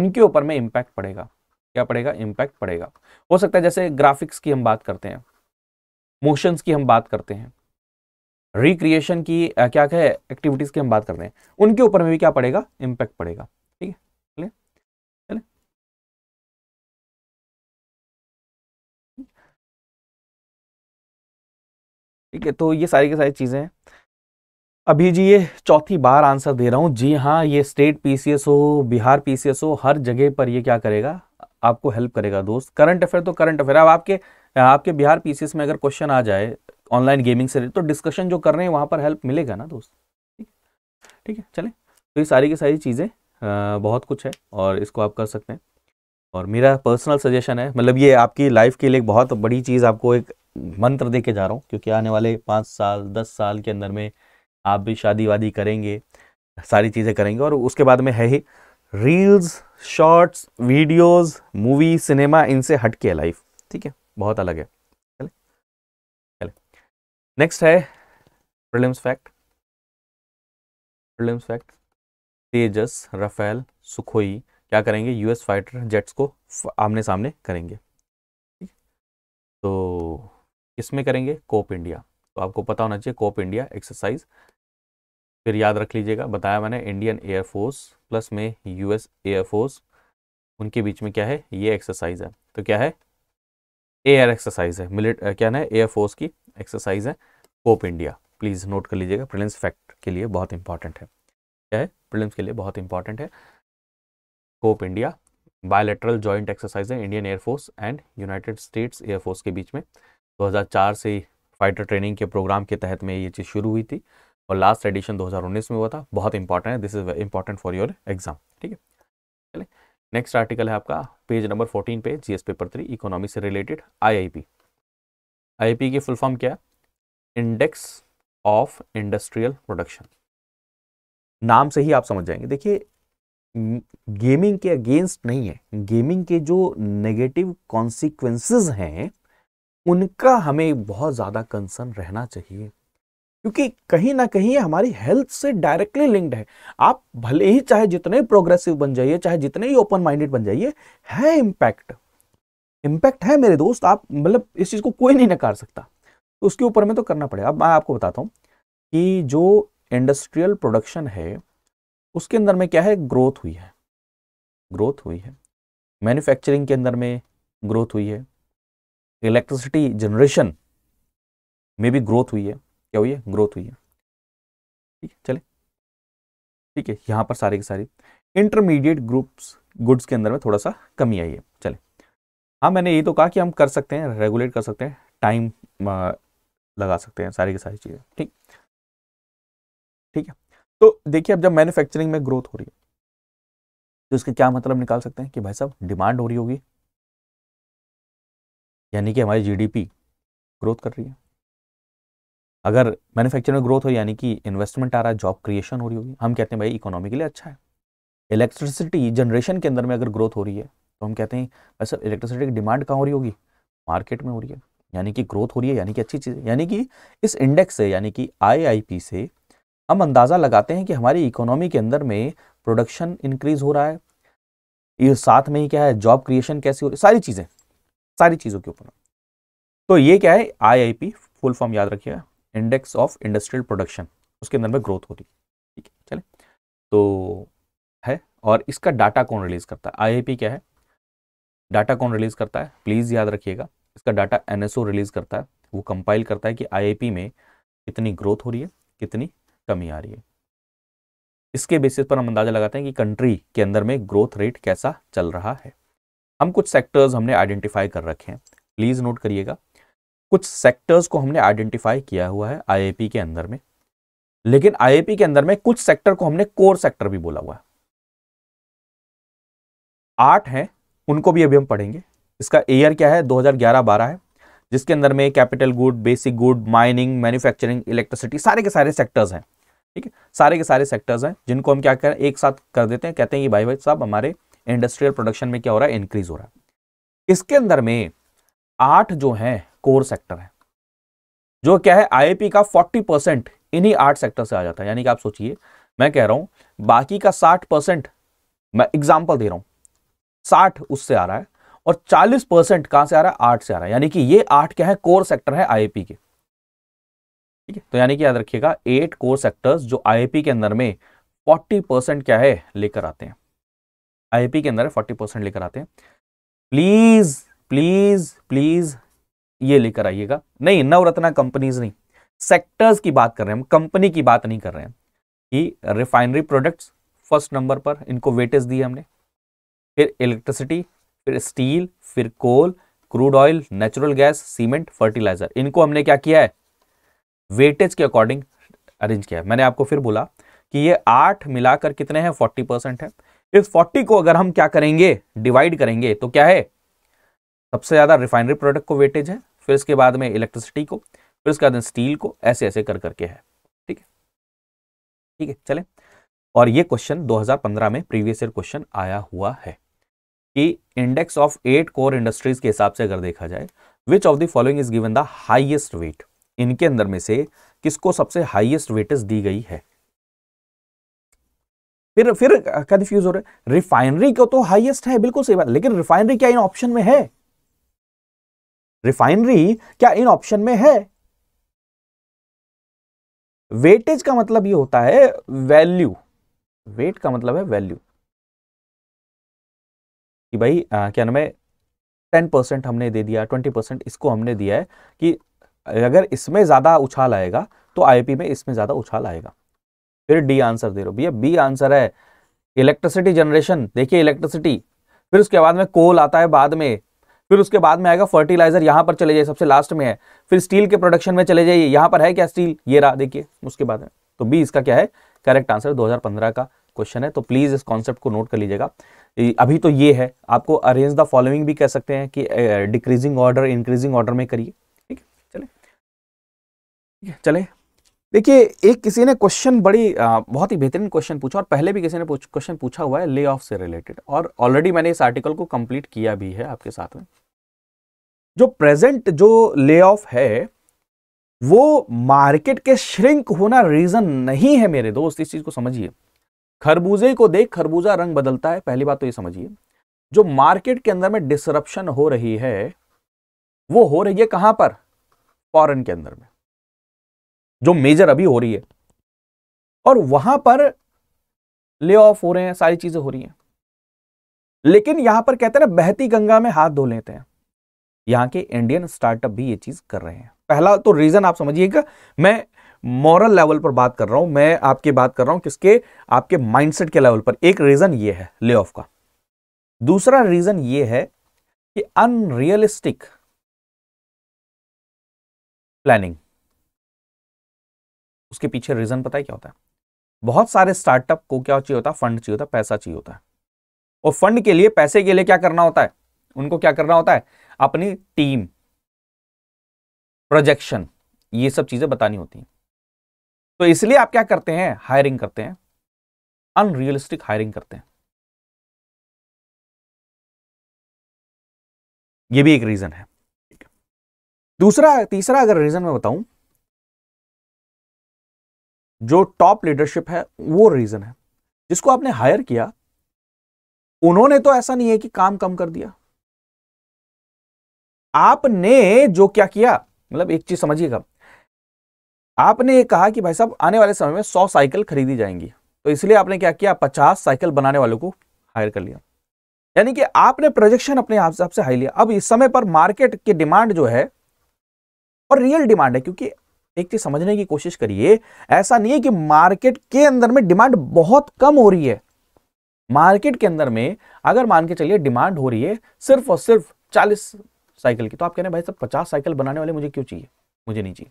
उनके ऊपर में इम्पैक्ट पड़ेगा क्या पड़ेगा इम्पैक्ट पड़ेगा हो सकता है जैसे ग्राफिक्स की हम बात करते हैं मोशंस की हम बात करते हैं रिक्रिएशन की क्या क्या एक्टिविटीज़ की हम बात करते हैं उनके ऊपर में भी क्या पड़ेगा इम्पैक्ट पड़ेगा ठीक है तो ये सारी की सारी चीज़ें हैं अभी जी ये चौथी बार आंसर दे रहा हूँ जी हाँ ये स्टेट पीसीएस हो बिहार पीसीएस हो हर जगह पर ये क्या करेगा आपको हेल्प करेगा दोस्त करंट अफेयर तो करंट अफेयर अब आपके आपके बिहार पीसीएस में अगर क्वेश्चन आ जाए ऑनलाइन गेमिंग से तो डिस्कशन जो कर रहे हैं वहाँ पर हेल्प मिलेगा ना दोस्त ठीक ठीक है चले तो ये सारी की सारी चीज़ें बहुत कुछ है और इसको आप कर सकते हैं और मेरा पर्सनल सजेशन है मतलब ये आपकी लाइफ के लिए एक बहुत बड़ी चीज़ आपको एक मंत्र दे के जा रहा हूँ क्योंकि आने वाले पाँच साल दस साल के अंदर में आप भी शादी वादी करेंगे सारी चीज़ें करेंगे और उसके बाद में है ही reels shorts videos movie cinema इनसे हटके है लाइफ ठीक है बहुत अलग है चले चले नेक्स्ट है prelims fact prelims fact Tejas Rafale Sukhoi क्या करेंगे यूएस फाइटर जेट्स को आमने सामने करेंगे तो इसमें करेंगे कोप इंडिया तो आपको पता होना चाहिए कोप इंडिया एक्सरसाइज फिर याद रख लीजिएगा बताया मैंने इंडियन एयरफोर्स प्लस में यूएस एयरफोर्स उनके बीच में क्या है ये एक्सरसाइज है तो क्या है एयर एक्सरसाइज है मिलिट क्या ना एयरफोर्स की एक्सरसाइज है कोप इंडिया प्लीज़ नोट कर लीजिएगा प्रिलिम्स फैक्ट के लिए बहुत इंपॉर्टेंट है क्या है प्रिलिम्स के लिए बहुत इंपॉर्टेंट है Cope India bilateral joint exercise है Indian air force and United States air force के बीच में 2004 से फाइटर ट्रेनिंग के प्रोग्राम के तहत में ये चीज़ शुरू हुई थी और लास्ट एडिशन 2019 में हुआ था बहुत इंपॉर्टेंट है this is important for your exam ठीक है चले नेक्स्ट आर्टिकल है आपका पेज नंबर 14 पे जीएस पेपर थ्री इकोनॉमी से रिलेटेड आईआईपी आईआईपी की फुल फॉर्म क्या है इंडेक्स ऑफ इंडस्ट्रियल प्रोडक्शन नाम से ही आप समझ जाएंगे देखिए गेमिंग के अगेंस्ट नहीं है गेमिंग के जो नेगेटिव कॉन्सिक्वेंसेज हैं उनका हमें बहुत ज़्यादा कंसर्न रहना चाहिए क्योंकि कहीं ना कहीं हमारी हेल्थ से डायरेक्टली लिंक्ड है आप भले ही चाहे जितने प्रोग्रेसिव बन जाइए चाहे जितने ही ओपन माइंडेड बन जाइए है इम्पैक्ट इम्पैक्ट है मेरे दोस्त आप मतलब इस चीज़ को कोई नहीं नकार सकता तो उसके ऊपर में तो करना पड़ेगा अब मैं आपको बताता हूँ कि जो इंडस्ट्रियल प्रोडक्शन है उसके अंदर में क्या है ग्रोथ हुई है ग्रोथ हुई है मैन्युफैक्चरिंग के अंदर में ग्रोथ हुई है इलेक्ट्रिसिटी जनरेशन में भी ग्रोथ हुई है क्या हुई है ग्रोथ हुई है ठीक है चले ठीक है यहां पर सारे की सारी इंटरमीडिएट ग्रुप्स गुड्स के अंदर में थोड़ा सा कमी आई है चले हाँ मैंने ये तो कहा कि हम कर सकते हैं रेगुलेट कर सकते हैं टाइम लगा सकते हैं सारी की सारी चीज़ें ठीक ठीक है तो देखिए अब जब मैन्युफैक्चरिंग में ग्रोथ हो रही है तो इसके क्या मतलब निकाल सकते हैं कि भाई साहब डिमांड हो रही होगी यानी कि हमारी जीडीपी ग्रोथ कर रही है अगर मैन्युफैक्चरिंग में ग्रोथ हो यानी कि इन्वेस्टमेंट आ रहा है जॉब क्रिएशन हो रही होगी हम कहते हैं भाई इकोनॉमी के लिए अच्छा है इलेक्ट्रिसिटी जनरेशन के अंदर में अगर ग्रोथ हो रही है तो हम कहते हैं भाई साहब इलेक्ट्रिसिटी की डिमांड कहाँ हो रही होगी मार्केट में हो रही है यानी कि ग्रोथ हो रही है यानी कि अच्छी चीज़ है यानी कि इस इंडेक्स से यानी कि आई से हम अंदाज़ा लगाते हैं कि हमारी इकोनॉमी के अंदर में प्रोडक्शन इंक्रीज हो रहा है ये साथ में ही क्या है जॉब क्रिएशन कैसी हो रही है सारी चीज़ें सारी चीज़ों के ऊपर तो ये क्या है आई फुल फॉर्म याद रखिएगा इंडेक्स ऑफ इंडस्ट्रियल प्रोडक्शन उसके अंदर में ग्रोथ हो रही है ठीक है चले तो है और इसका डाटा कौन रिलीज़ करता है आई क्या है डाटा कौन रिलीज़ करता है प्लीज़ याद रखिएगा इसका डाटा एनएसओ रिलीज़ करता है वो कंपाइल करता है कि आई में कितनी ग्रोथ हो रही है कितनी कमी आ रही है इसके बेसिस पर हम अंदाजा लगाते हैं कि कंट्री के अंदर में ग्रोथ रेट कैसा चल रहा है हम कुछ सेक्टर्स हमने आइडेंटिफाई कर रखे हैं प्लीज़ नोट करिएगा कुछ सेक्टर्स को हमने आइडेंटिफाई किया हुआ है आई के अंदर में लेकिन आई के अंदर में कुछ सेक्टर को हमने कोर सेक्टर भी बोला हुआ है आठ है उनको भी अभी हम पढ़ेंगे इसका ईयर क्या है 2011-12 है जिसके अंदर में capital good basic good mining manufacturing electricity सारे के सारे सेक्टर्स हैं ठीक है सारे के सारे सेक्टर्स हैं जिनको हम क्या करें एक साथ कर देते हैं कहते हैं ये भाई भाई साहब हमारे इंडस्ट्रियल प्रोडक्शन में क्या हो रहा है इंक्रीज हो रहा है इसके अंदर में आठ जो है कोर सेक्टर है जो क्या है आईपी का 40 परसेंट इन्हीं आठ सेक्टर से आ जाता है यानी कि आप सोचिए मैं कह रहा हूं बाकी का 60 परसेंट मैं एग्जाम्पल दे रहा हूं 60 उससे आ रहा है और 40 परसेंट कहां से आ रहा है आठ से आ रहा है यानी कि ये आठ क्या है कोर सेक्टर है आईपी के ठीक है तो यानी कि याद रखिएगा एट कोर सेक्टर्स जो आईआईपी के अंदर में फोर्टी परसेंट क्या है लेकर आते हैं आईआईपी के अंदर फोर्टी परसेंट लेकर आते हैं प्लीज प्लीज प्लीज ये लेकर आइएगा नहीं नवरत्ना कंपनीज नहीं सेक्टर्स की बात कर रहे हैं हम कंपनी की बात नहीं कर रहे हैं कि रिफाइनरी प्रोडक्ट्स फर्स्ट नंबर पर इनको वेटेज दिए हमने फिर इलेक्ट्रिसिटी फिर स्टील फिर coal crude oil natural gas cement fertiliser इनको हमने क्या किया है वेटेज के अकॉर्डिंग अरेंज किया है मैंने आपको फिर बोला कि ये आठ मिलाकर कितने हैं फोर्टी परसेंट है इस फोर्टी को अगर हम क्या करेंगे डिवाइड करेंगे तो क्या है सबसे ज़्यादा रिफाइनरी प्रोडक्ट को वेटेज है फिर इसके बाद में इलेक्ट्रिसिटी को फिर उसके बाद स्टील को ऐसे ऐसे कर करके है ठीक है ठीक है चले और ये क्वेश्चन 2015 में प्रीवियस ईयर क्वेश्चन आया हुआ है कि index of eight core industries के हिसाब से अगर देखा जाए which of the following is given the highest weight इनके अंदर में से किसको सबसे हाईएस्ट वेटेज दी गई है फिर फिर कंफ्यूज हो रहे रिफाइनरी को तो हाईएस्ट है बिल्कुल सही बात लेकिन रिफाइनरी क्या इन ऑप्शन में है रिफाइनरी क्या इन ऑप्शन में है वेटेज का मतलब ये होता है वैल्यू वेट का मतलब है वैल्यू कि भाई आ, क्या नाम है टेन परसेंट हमने दे दिया ट्वेंटी परसेंट इसको हमने दिया है कि अगर इसमें ज़्यादा उछाल आएगा तो आईपी में इसमें ज़्यादा उछाल आएगा फिर डी आंसर दे रहे भैया बी आंसर है इलेक्ट्रिसिटी जनरेशन देखिए इलेक्ट्रिसिटी फिर उसके बाद में कोल आता है बाद में फिर उसके बाद में आएगा फर्टिलाइजर यहां पर चले जाइए सबसे लास्ट में है फिर स्टील के प्रोडक्शन में चले जाइए यहां पर है क्या स्टील ये रहा देखिए उसके बाद में तो बी इसका क्या है करेक्ट आंसर 2015 का क्वेश्चन है तो प्लीज़ इस कॉन्सेप्ट को नोट कर लीजिएगा अभी तो ये है आपको अरेंज द फॉलोइंग भी कह सकते हैं कि डिक्रीजिंग ऑर्डर इंक्रीजिंग ऑर्डर में करिए चलें देखिए एक किसी ने क्वेश्चन बड़ी आ, बहुत ही बेहतरीन क्वेश्चन पूछा और पहले भी किसी ने क्वेश्चन पूछा हुआ है ले ऑफ से रिलेटेड और ऑलरेडी मैंने इस आर्टिकल को कंप्लीट किया भी है आपके साथ में जो प्रेजेंट जो ले ऑफ है वो मार्केट के श्रिंक होना रीजन नहीं है मेरे दोस्त इस चीज को समझिए खरबूजे को देख खरबूजा रंग बदलता है पहली बात तो ये समझिए जो मार्केट के अंदर में डिसरप्शन हो रही है वो हो रही है कहां पर फॉरन के अंदर में जो मेजर अभी हो रही है और वहां पर ले ऑफ हो रहे हैं सारी चीजें हो रही हैं लेकिन यहां पर कहते हैं ना बहती गंगा में हाथ धो लेते हैं यहां के इंडियन स्टार्टअप भी ये चीज कर रहे हैं पहला तो रीजन आप समझिएगा मैं मॉरल लेवल पर बात कर रहा हूं मैं आपकी बात कर रहा हूं किसके आपके माइंडसेट के लेवल पर एक रीजन ये है ले ऑफ का दूसरा रीजन ये है कि अनरियलिस्टिक प्लानिंग उसके पीछे रीज़न पता है क्या होता है बहुत सारे स्टार्टअप को क्या चाहिए होता है फंड चाहिए होता है पैसा चाहिए होता है और फंड के लिए पैसे के लिए क्या करना होता है उनको क्या करना होता है अपनी टीम प्रोजेक्शन ये सब चीज़ें बतानी होती हैं तो इसलिए आप क्या करते हैं हायरिंग करते हैं अनरियलिस्टिक हायरिंग करते हैं ये भी एक रीज़न है दूसरा तीसरा अगर रीज़न मैं बताऊं जो टॉप लीडरशिप है वो रीजन है जिसको आपने हायर किया उन्होंने तो ऐसा नहीं है कि काम कम कर दिया आपने जो क्या किया मतलब एक चीज समझिएगा आपने कहा कि भाई साहब आने वाले समय में सौ साइकिल खरीदी जाएंगी तो इसलिए आपने क्या किया पचास साइकिल बनाने वालों को हायर कर लिया यानी कि आपने प्रोजेक्शन अपने आप से हाई लिया अब इस समय पर मार्केट की डिमांड जो है और रियल डिमांड है क्योंकि एक चीज समझने की कोशिश करिए ऐसा नहीं है कि मार्केट के अंदर में डिमांड बहुत कम हो रही है मार्केट के अंदर में अगर मान के चलिए डिमांड हो रही है सिर्फ और सिर्फ चालीस साइकिल की तो आप कह रहे हैं भाई सब पचास साइकिल बनाने वाले मुझे क्यों चाहिए मुझे नहीं चाहिए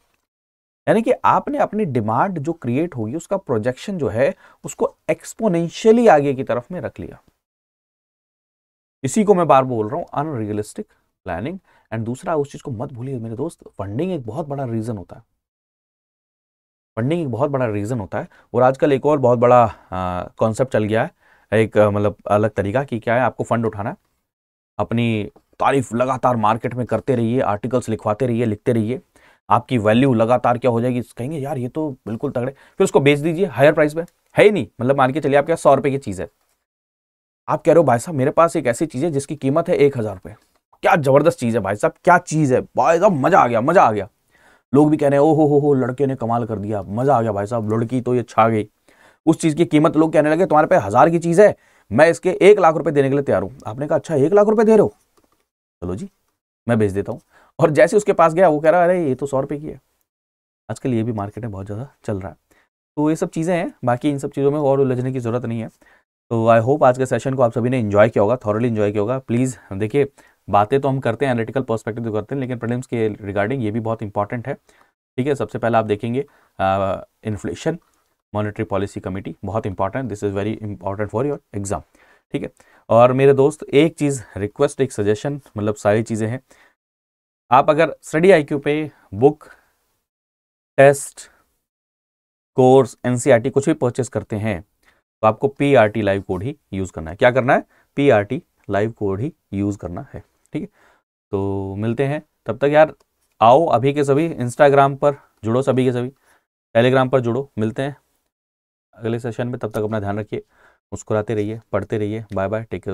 यानी कि आपने अपनी डिमांड जो क्रिएट होगी उसका प्रोजेक्शन जो है उसको एक्सपोनेंशियली आगे की तरफ में रख लिया इसी को मैं बार बोल रहा हूं अनरियलिस्टिक प्लानिंग एंड दूसरा उस चीज़ को मत भूलिए मेरे दोस्त फंडिंग एक बहुत बड़ा रीज़न होता है फंडिंग एक बहुत बड़ा रीज़न होता है और आजकल एक और बहुत बड़ा कॉन्सेप्ट चल गया है एक मतलब अलग तरीका कि क्या है आपको फंड उठाना अपनी तारीफ लगातार मार्केट में करते रहिए आर्टिकल्स लिखवाते रहिए लिखते रहिए आपकी वैल्यू लगातार क्या हो जाएगी कहेंगे यार ये तो बिल्कुल तगड़े फिर उसको बेच दीजिए हायर प्राइस में है ही नहीं मतलब मान के चलिए आपके पास सौ रुपये की चीज़ है आप कह रहे हो भाई साहब मेरे पास एक ऐसी चीज़ है जिसकी कीमत है एक हज़ार रुपये क्या ज़बरदस्त चीज़ है भाई साहब क्या चीज़ है भाई साहब मज़ा आ गया मज़ा आ गया लोग भी कह रहे हैं ओ हो हो हो लड़के ने कमाल कर दिया मज़ा आ गया भाई साहब लड़की तो ये छा गई उस चीज़ की कीमत लोग कहने लगे तुम्हारे पे हज़ार की चीज़ है मैं इसके एक लाख रुपए देने के लिए तैयार हूँ आपने कहा अच्छा एक लाख रुपए दे रहे हो चलो जी मैं भेज देता हूँ और जैसे उसके पास गया वो कह रहा है अरे ये तो सौ रुपये की है आजकल ये भी मार्केट में बहुत ज़्यादा चल रहा है तो ये सब चीज़ें हैं बाकी इन सब चीज़ों में और उलझने की ज़रूरत नहीं है तो आई होप आज के सेशन को आप सभी ने इन्जॉय किया होगा थॉरली इन्जॉय किया होगा प्लीज़ देखिए बातें तो हम करते हैं एनालिटिकल पर्सपेक्टिव तो करते हैं लेकिन प्रीलिम्स के रिगार्डिंग ये भी बहुत इंपॉर्टेंट है ठीक है सबसे पहले आप देखेंगे इन्फ्लेशन मॉनिटरी पॉलिसी कमेटी बहुत important this is very important for your exam ठीक है और मेरे दोस्त एक चीज़ रिक्वेस्ट एक सजेशन मतलब सारी चीज़ें हैं आप अगर स्टडी आई पे बुक टेस्ट कोर्स एन कुछ भी परचेस करते हैं तो आपको पी लाइव कोड ही यूज़ करना है क्या करना है पी लाइव कोड ही यूज़ करना है ठीक है तो मिलते हैं तब तक यार आओ अभी के सभी इंस्टाग्राम पर जुड़ो सभी के सभी टेलीग्राम पर जुड़ो मिलते हैं अगले सेशन में तब तक अपना ध्यान रखिए मुस्कुराते रहिए पढ़ते रहिए बाय बाय टेक केयर